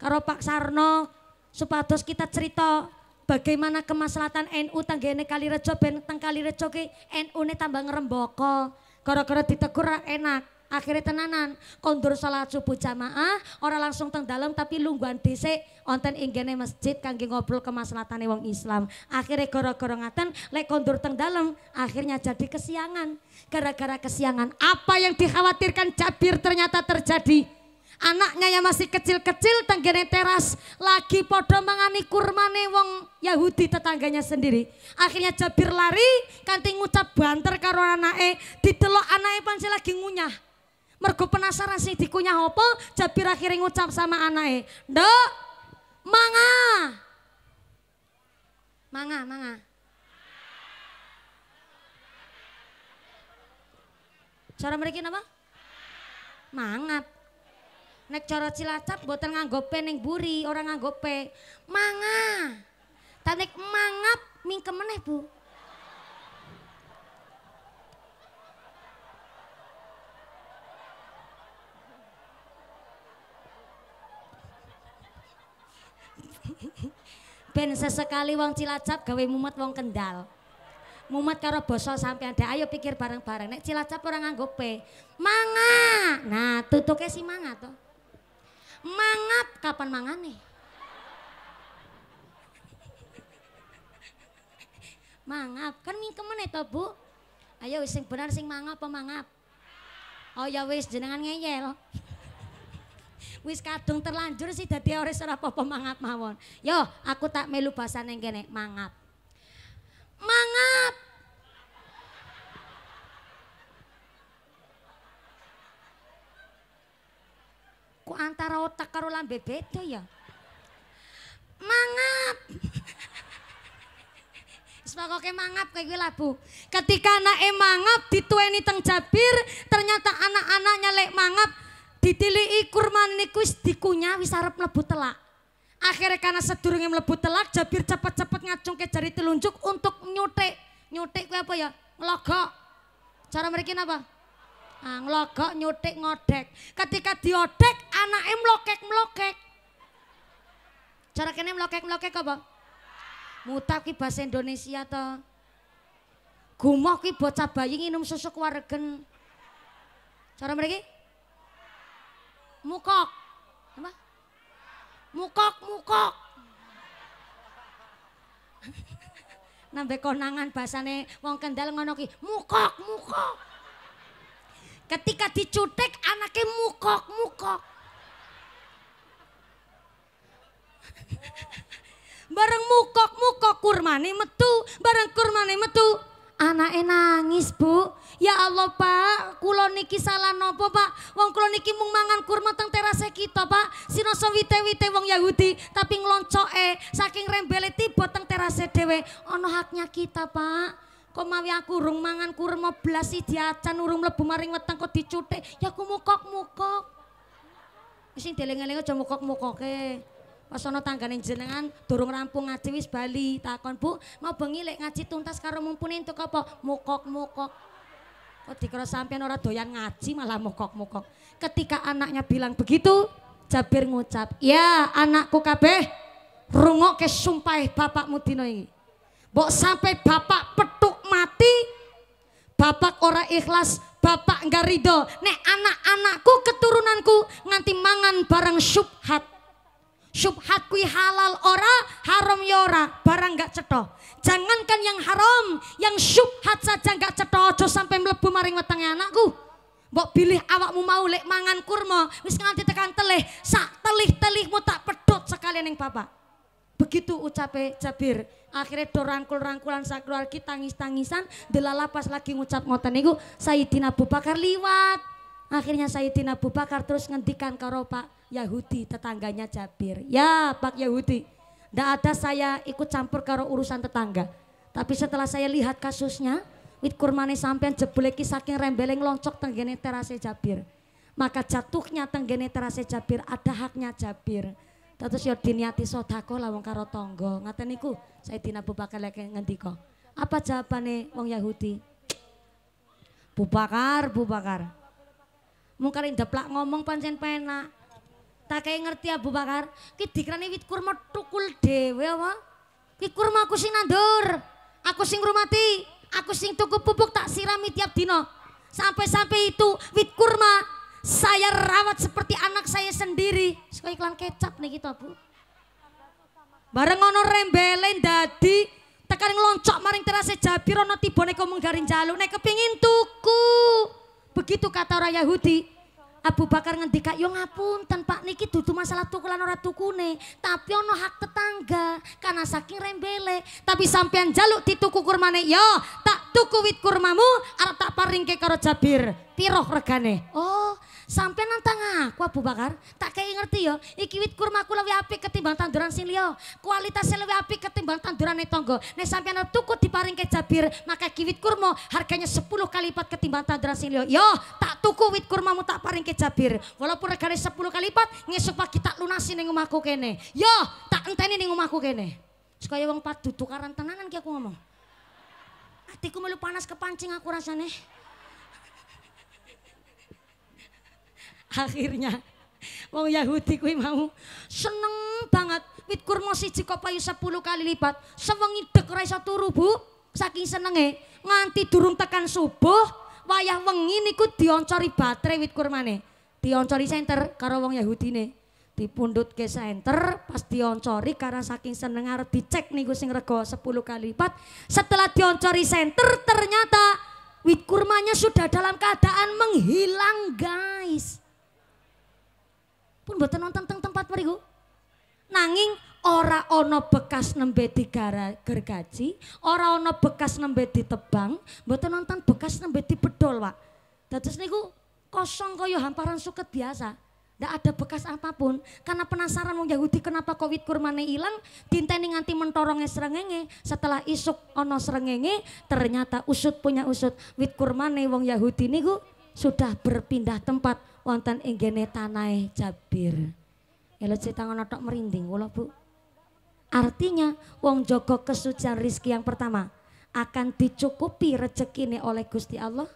karo Pak Sarno, supados kita cerita bagaimana kemaslahatan NU tanggene Kalirejo ben teng Kalirejo ki NU ne tambah ngrembaka. Gara-gara ditegur enak. Akhirnya tenanan, kondur salat subuh jamaah, orang langsung teng dalam tapi lungguan DC, onten inggene masjid kangge ngobrol kemaslahatan wong Islam. Akhirnya gara-gara ngaten lek kondur teng dalam akhirnya jadi kesiangan. Gara-gara kesiangan, apa yang dikhawatirkan Jabir ternyata terjadi. Anaknya yang masih kecil-kecil tanggane teras lagi podo mangani kurmane wong Yahudi tetangganya sendiri. Akhirnya Jabir lari kanti ngucap banter karo anake, ditelok anake pancen lagi ngunyah. Mergo penasaran sih dikunyah apa, Jabir akhirnya ngucap sama anake, "Nduk, manga." Manga, manga. Cara mereka apa? Mangat. Nek cara Cilacap boten nganggo P ning buri, orang nganggo P. Manga. Tanik mangap mingkem meneh, Bu. ben sesekali wong Cilacap gawe mumet wong Kendal. Mumet karo bosol sampai ada ayo pikir bareng-bareng. Nek Cilacap orang nganggo P. Manga. Nah, tutuknya si manga tuh mangap kapan mangane? mangap, kan mingkem meneh ya Bu? Ayo sing benar sing mangap apa mangap? Oh ya wis jenengan ngeyel. wis kadung terlanjur sih dadi ora ora apa mangap mawon. Yo, aku tak melu basane kene mangap. Mangap Kok antara otak karo lambe beda ya. Mangap. Semoga mangap kayak gue bu. Ketika anak mangap ditueni teng jabir, ternyata anak-anaknya lek mangap ditilii ikur manikus dikunyah wis arep telak. Akhirnya karena sedurungnya melebut telak, jabir cepet-cepet ngacung ke jari telunjuk untuk nyote nyote kuwi apa ya? Ngelogok. Cara mereka apa? Ah, nyutek nyutik ngodek. Ketika diodek em lokek melokek. Cara kene lokek melokek apa? Mutap ki bahasa Indonesia to. Gumoh ki bocah bayi nginum susu kuaregen Cara mereka? Mukok. Apa? Mukok, mukok. Nambah konangan bahasane wong Kendal ngono ki, mukok, mukok. Ketika dicutek anaknya mukok-mukok. bareng mukok-mukok kurmane metu, bareng kurmane metu. anaknya nangis, Bu. Ya Allah, Pak, kulo niki salah nopo Pak? Wong kulo niki mung mangan kurma teng terase kita, Pak. Sinoso wite-wite wong Yahudi, tapi ngloncoke saking rembele tiba teng terase dewe, ono haknya kita, Pak. Kok mawi aku urung mangan kurang mau belasi diacan urung mlebu maring weteng kok dicutik. Ya aku mukok-mukok. Wis sing deleng-eling aja mukok-mukoke. Pas ana tanggane jenengan durung rampung ngaji wis bali. Takon, Bu, mau bengi lek ngaji tuntas karo mumpuni entuk apa? Mukok-mukok. Kok dikira sampean ora doyan ngaji malah mukok mukok. Ketika anaknya bilang begitu, Jabir ngucap, "Ya, anakku kabeh ke sumpah bapakmu dina iki. Mbok sampai bapak ped ngerti? Bapak ora ikhlas, bapak enggak ridho. Nek anak-anakku keturunanku nganti mangan barang syubhat. Syubhat kui halal ora, haram yora, ya barang enggak cetoh. Jangankan yang haram, yang syubhat saja enggak cetoh, aja sampai melebu maring wetenge anakku. Mbok pilih awakmu mau lek mangan kurma, wis nganti tekan telih, sak telih-telihmu tak pedot sekalian yang bapak. Begitu ucape Jabir, akhirnya dorangkul-rangkulan rangkulan kita tangis-tangisan, delalapas lagi ngucap ngoten itu Sayyidina Abu Bakar liwat. Akhirnya Sayyidina Abu Bakar terus ngendikan karo Pak Yahudi tetangganya Jabir. Ya Pak Yahudi, ndak ada saya ikut campur karo urusan tetangga. Tapi setelah saya lihat kasusnya, wit kurmane sampean jebuleki saking rembeleng loncok tenggene terase Jabir. Maka jatuhnya tenggene terase Jabir ada haknya Jabir. Tatus yo diniati sodako lah wong karo tonggo. Ngaten niku Sayyidina Abu Bakar ngerti kok Apa jawabane wong Yahudi? Bubakar, Bubakar. Mung kare ngomong pancen penak. Tak kayak ngerti apa bubakar, ki dikrani wit kurma tukul dhewe apa? Ki aku sing nandur. Aku sing rumati, aku sing tuku pupuk tak sirami tiap dino, Sampai-sampai itu wit kurma saya rawat seperti anak saya sendiri. Suka iklan kecap nih gitu, bu. Bareng ono rembelen dadi tekan ngeloncok maring terasa jabir ono tibone neko menggarin jalu. Nek kepingin tuku. Begitu kata orang Yahudi. Abu Bakar ngendika, yo ngapunten Pak niki dudu masalah tukulan ora tukune, tapi ono hak tetangga karena saking rembele. Tapi sampean jaluk dituku kurmane, yo tak tuku wit kurmamu arep tak paringke karo Jabir. piroh regane? Oh, sampean nantang aku Abu Bakar, tak kayak ngerti yo. Iki wit kurmaku lebih apik ketimbang tanduran sing Kualitasnya lebih apik ketimbang tanduran ne tonggo Nek sampean tuku diparingke Jabir, maka kiwit kurma harganya sepuluh kali lipat ketimbang tanduran sing liyo Yo, tak tuku wit kurmamu tak paringke ke cabir. Walaupun regane 10 kali lipat, ngesuk pagi tak lunasi ning omahku kene. Yo, tak enteni ning omahku kene. Sekaya wong padu tukaran tenanan ki aku ngomong. Hatiku melu panas kepancing aku rasane. Akhirnya wong Yahudi kuwi mau seneng banget wit kurma siji kok payu 10 kali lipat sewengi dek ora iso turu Bu saking senenge nganti durung tekan subuh wayah wengi niku dioncori baterai wit kurmane. Dioncori senter karo wong Yahudine. Dipundhut ke senter pas dioncori karena saking seneng arep dicek nih sing rego 10 kali lipat. Setelah dioncori senter ternyata wit kurmanya sudah dalam keadaan menghilang guys. Pun buat nonton teng tempat meriku. Nanging ora ono bekas nembe digergaji, ora ono bekas nembe tebang, mboten nonton bekas nembe dibedol, Pak. Dados niku kosong kaya hamparan suket biasa. Tidak ada bekas apapun. Karena penasaran wong Yahudi kenapa Covid kurmane hilang, dinteni nganti mentorongnya serengenge. Setelah isuk ono serengenge, ternyata usut punya usut. Wit kurmane wong Yahudi niku sudah berpindah tempat wonten ing tanai cabir. Jabir. Ya tangan ngono tok merinding kula, Bu. Artinya wong jogo kesucian rizki yang pertama akan dicukupi rezeki ini oleh Gusti Allah.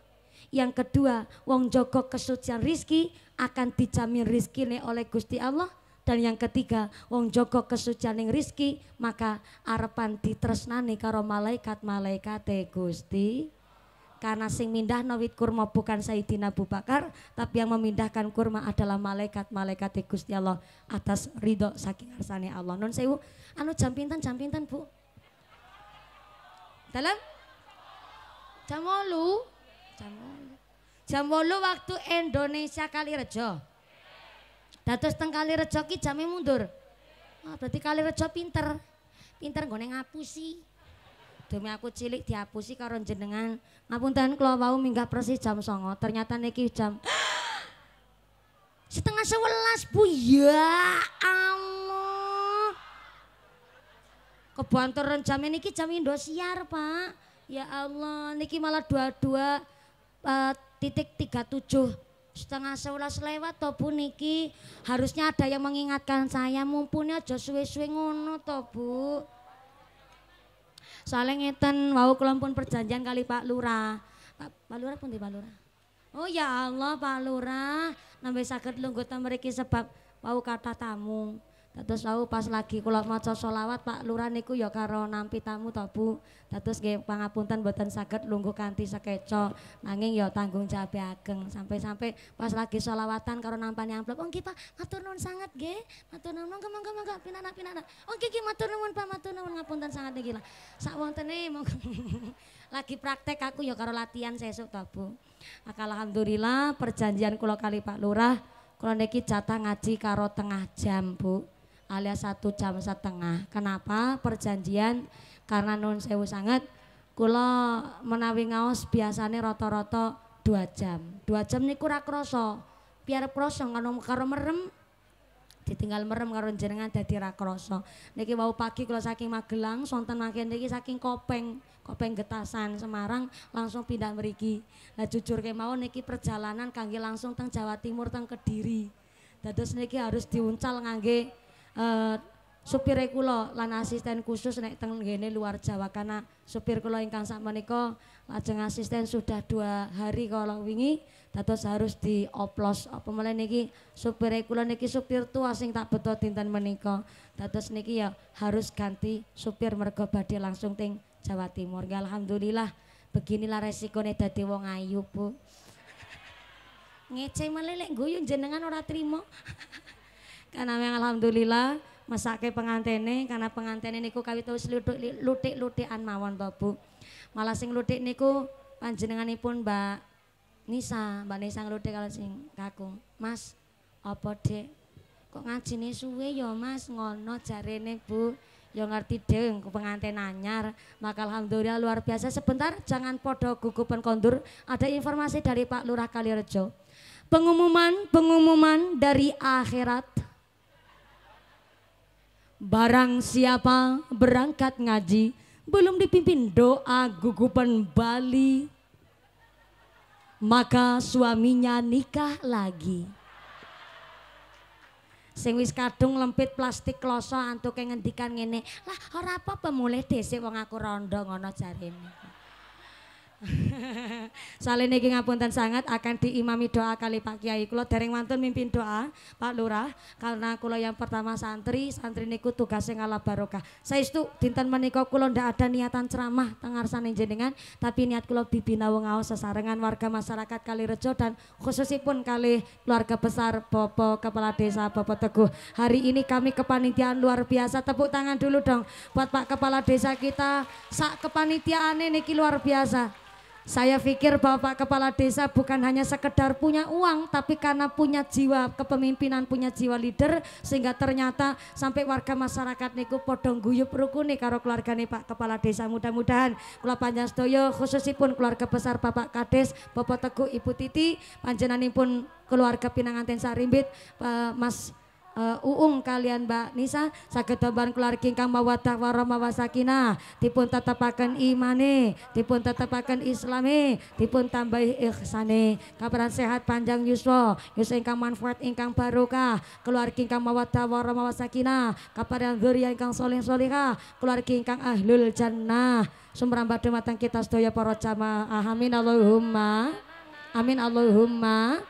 Yang kedua, wong jogo kesucian rizki akan dijamin ini oleh Gusti Allah. Dan yang ketiga, wong jogo yang rizki maka arepan ditresnani karo malaikat malaikat Gusti karena sing mindah nawit kurma bukan Sayyidina Abu Bakar, tapi yang memindahkan kurma adalah malaikat-malaikat Gusti Allah atas ridho saking arsane Allah. Non sewu, anu jam pinten jam pinten, Bu? Dalam jam 8. Jam 8. Jam 8 waktu Indonesia kali rejo. Dados teng kali rejo ki jame mundur. Oh, ah, berarti kali rejo pinter. Pinter nggone ngapusi. Demi aku cilik sih karo jenengan. Ngapunten kula wau minggah persis jam songo Ternyata niki jam setengah sebelas bu ya Allah kebanteran jam ini ki jam Indosiar pak ya Allah niki malah dua dua uh, eh, titik tiga tujuh setengah sebelas lewat tobu niki harusnya ada yang mengingatkan saya mumpuni aja suwe-suwe ngono bu Soalnya ngeten wau kelompok pun perjanjian kali Pak Lurah. Pak, Pak Lurah pundi Pak Lurah? Oh ya Allah Pak Lurah, nambe sakit lungguh mereka sebab wau kata tamu. Terus tahu pas lagi kula maca solawat Pak Lurah niku ya karo nampi tamu to Bu. Terus nggih pangapunten boten saged lungguh kanthi sekeca. Nanging ya tanggung jawab ageng. Sampai-sampai pas lagi solawatan karo nampani amplop. Oh nggih Pak, matur nuwun sangat nggih. Matur nuwun monggo monggo monggo pinanak pinanak. Oh nggih matur nuwun Pak, matur nuwun ngapunten sangat niki lah. Sak wontene monggo. lagi praktek aku ya karo latihan sesuk to Bu. Maka alhamdulillah perjanjian kula kali Pak Lurah kula niki jatah ngaji karo tengah jam Bu alias satu jam setengah. Kenapa perjanjian? Karena nun sewu sangat Kulo menawi ngaos biasanya roto-roto dua jam. Dua jam nih kurang kroso. Biar krasa ngono karo merem ditinggal merem karo jenengan jadi rakroso. Niki bau pagi kulo saking Magelang, sonten makin niki saking Kopeng, Kopeng Getasan Semarang langsung pindah meriki. Nah jujur mau niki perjalanan kangge langsung teng Jawa Timur teng Kediri. Dados niki harus diuncal ngangge Eh, supir kula lan asisten khusus nek teng ngene luar Jawa karena supir kula ingkang sak menika lajeng asisten sudah dua hari kalau wingi dados harus dioplos apa mulai niki supir kula niki supir tua sing tak beto dinten menika dados niki ya harus ganti supir mergo badhe langsung ting Jawa Timur ya alhamdulillah beginilah resikone dadi wong ayu Bu ngece malah lek guyu jenengan ora trimo karena memang alhamdulillah mesake pengantene karena pengantene niku kawit wis lutik-lutikan mawon to Bu. Malah sing lutik niku panjenenganipun Mbak Nisa, Mbak Nisa nglutik kalau sing kakung. Mas, apa Dek? Kok ngajine suwe ya Mas ngono jarene Bu. Ya ngerti deng pengantin anyar. Maka alhamdulillah luar biasa. Sebentar jangan podo gugupan kondur. Ada informasi dari Pak Lurah Kalirejo. Pengumuman, pengumuman dari akhirat Barang siapa berangkat ngaji belum dipimpin doa gugupan Bali, maka suaminya nikah lagi. Sing wis kadung lempit plastik kloso antuk ngendikan ngene, "Lah ora apa-apa mulai dhisik wong aku rondo ngono jarene." Salin niki dan sangat akan diimami doa kali Pak Kiai. Kulo dereng mantun mimpin doa Pak Lurah karena kulo yang pertama santri, santri niku tugasnya ngalah barokah. Saya itu dinten menika kulo ndak ada niatan ceramah tengarsane jenengan, tapi niat kulo bibina wong aos sesarengan warga masyarakat kali rejo dan khususipun kali keluarga besar Bopo Kepala Desa Bopo Teguh. Hari ini kami kepanitiaan luar biasa. Tepuk tangan dulu dong buat Pak Kepala Desa kita. Sak kepanitiaan niki luar biasa. Saya pikir Bapak Kepala Desa bukan hanya sekedar punya uang, tapi karena punya jiwa kepemimpinan, punya jiwa leader, sehingga ternyata sampai warga masyarakat niku podong guyub rukuni karo keluarga nih Pak Kepala Desa. Mudah-mudahan kula panjenengan khususipun keluarga besar Bapak Kades, Bapak Teguh, Ibu Titi, pun keluarga pinangan Tensa Sarimbit, eh, Mas uh, uung kalian Mbak Nisa keluar toban keluargi ingkang mawaddah warahmah wasakinah dipun tetepaken imane dipun tetepaken islame dipun tambahi ihsane kabaran sehat panjang yuswa yus ingkang manfaat ingkang barokah keluargi ingkang mawaddah warahmah wasakinah kabaran dzurriyyah ingkang soleh solehah keluar ingkang ahlul jannah sumrang badhe matang kita sedaya para jamaah amin Allahumma amin Allahumma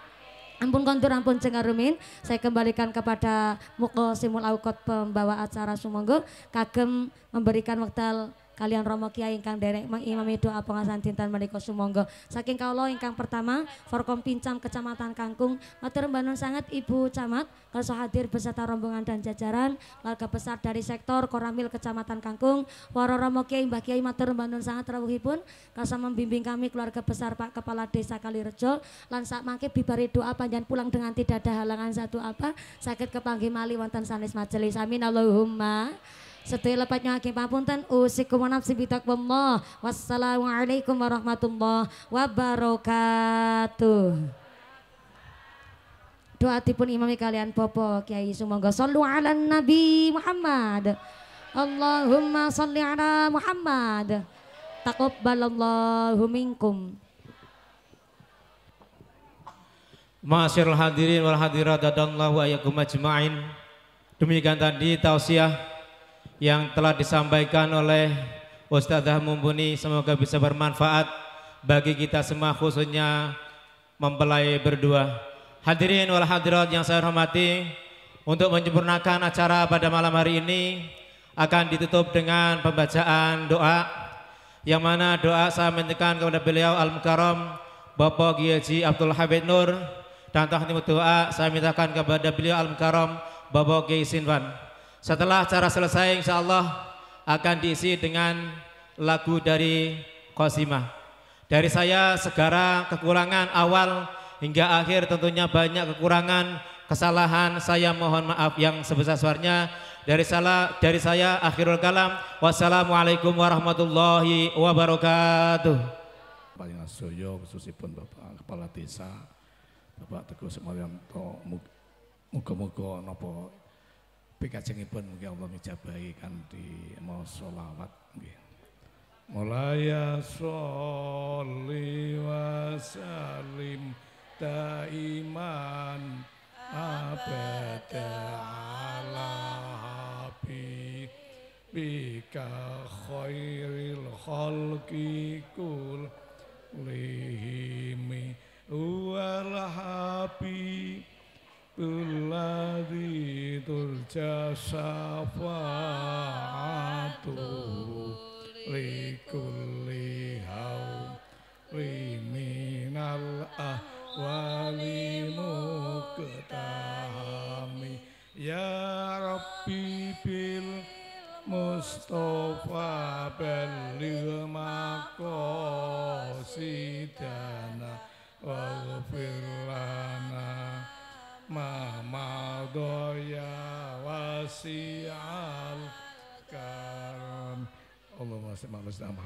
Ampun kontur, ampun cengarumin. Saya kembalikan kepada Muko Simul Aukot pembawa acara Sumonggo kagem memberikan waktu kalian romo kiai ingkang derek mengimami doa pengasahan dinten menika sumangga saking kau lo ingkang pertama Forkom Pincam Kecamatan Kangkung matur mbanun sangat Ibu Camat kersa hadir beserta rombongan dan jajaran warga besar dari sektor Koramil Kecamatan Kangkung waro romo kiai Mbah Kiai matur mbanun sangat rawuhipun kersa membimbing kami keluarga besar Pak Kepala Desa Kalirejo lan sak mangke bibari doa panjang pulang dengan tidak ada halangan satu apa sakit kepanggih mali wonten sanes majelis amin Allahumma setelah lepatnya hakim papunten usikum wa nafsi bitakwallah. Wassalamualaikum warahmatullahi wabarakatuh doa tipun imami kalian popo kiai sumangga sallu ala nabi Muhammad Allahumma salli ala Muhammad taqabbalallahu minkum Masyarul hadirin wal hadirat dadallahu ayakum ajma'in demikian tadi tausiah yang telah disampaikan oleh Ustadzah Mumpuni semoga bisa bermanfaat bagi kita semua khususnya mempelai berdua. Hadirin wal hadirat yang saya hormati, untuk menyempurnakan acara pada malam hari ini akan ditutup dengan pembacaan doa yang mana doa saya menyekan kepada beliau Al-Mukarram Bapak Giyaji Abdul Habib Nur dan tahniah doa saya mintakan kepada beliau Al-Mukarram Bapak Kiai Sinwan. Setelah acara selesai insya Allah akan diisi dengan lagu dari Kosima. Dari saya segara kekurangan awal hingga akhir tentunya banyak kekurangan, kesalahan. Saya mohon maaf yang sebesar suaranya Dari salah dari saya akhirul kalam. Wassalamualaikum warahmatullahi wabarakatuh. Paling Asoyo khususipun Bapak Kepala Desa, Bapak Teguh Semaryanto, muka-muka nopo pikajengipun mungkin Allah ngijabahi di mau sholawat nggih Mulaya sholli wa salim daiman abada ala habi bika khairil khalki kul lihi Uh,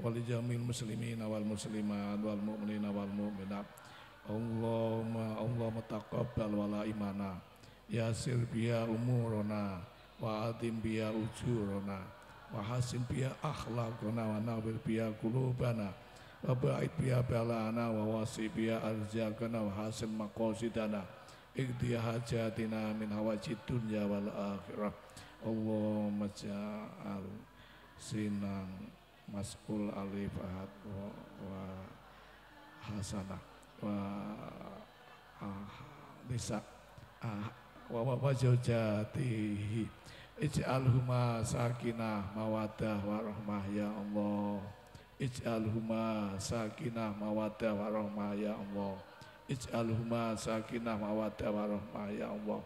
wali jamil muslimin awal muslimat wal mu'minin awal mu'minat Allahumma Allahumma taqabbal wala imana yasir biya umurona wa adim biya ujurona wa hasin biya akhlakona wa nabir biya kulubana wa ba'id biya balana wa wasi biya arzakana wa hasin maqosidana ikhti hajatina min hawajitun dunya wal Allah Allahumma ja'al sinang maskul alif ahad wa, wa hasanah wa ah, nisa ah, wa wa, wa zaujatihi ij'alhuma sakinah mawaddah warahmah ya Allah ij'alhuma sakinah Mawadah warahmah ya Allah ij'alhuma sakinah Mawadah warahmah ya Allah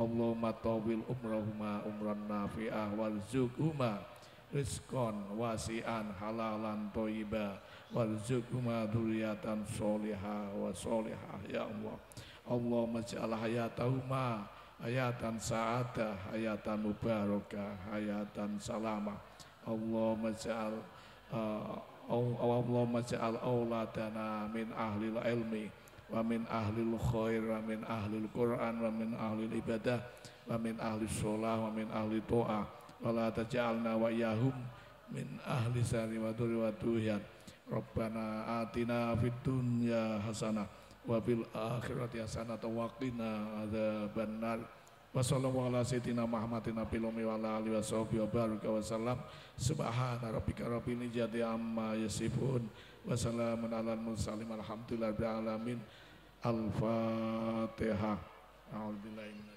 Allahumma tawil umrahuma umran nafi'ah warzuqhuma rizkon wasian halalan toiba warzuqhuma dzurriatan sholihah wa sholihah ya Allah Allahumma ja'al hayatahuma hayatan sa'adah hayatan mubarakah hayatan salamah Allahumma ja'al uh, Allahumma ja'al awladana min ahlil ilmi wa min ahlil khair wa min ahlil Quran wa min ahlil ibadah wa min ahli sholah wa min ahli to'ah wala tajalna wa iyyahum min ahli sari wa duri wa tuhyan Rabbana atina fid dunya hasanah wa fil akhirati hasanah wa qina adzaban nar wa sallallahu ala sayyidina Muhammadin nabiyil ummi wa alihi wa sahbihi wa baraka wa sallam subhana rabbika rabbil izzati amma yasifun wa salamun alal mursalin alhamdulillahi alamin al-fatihah a'udzu billahi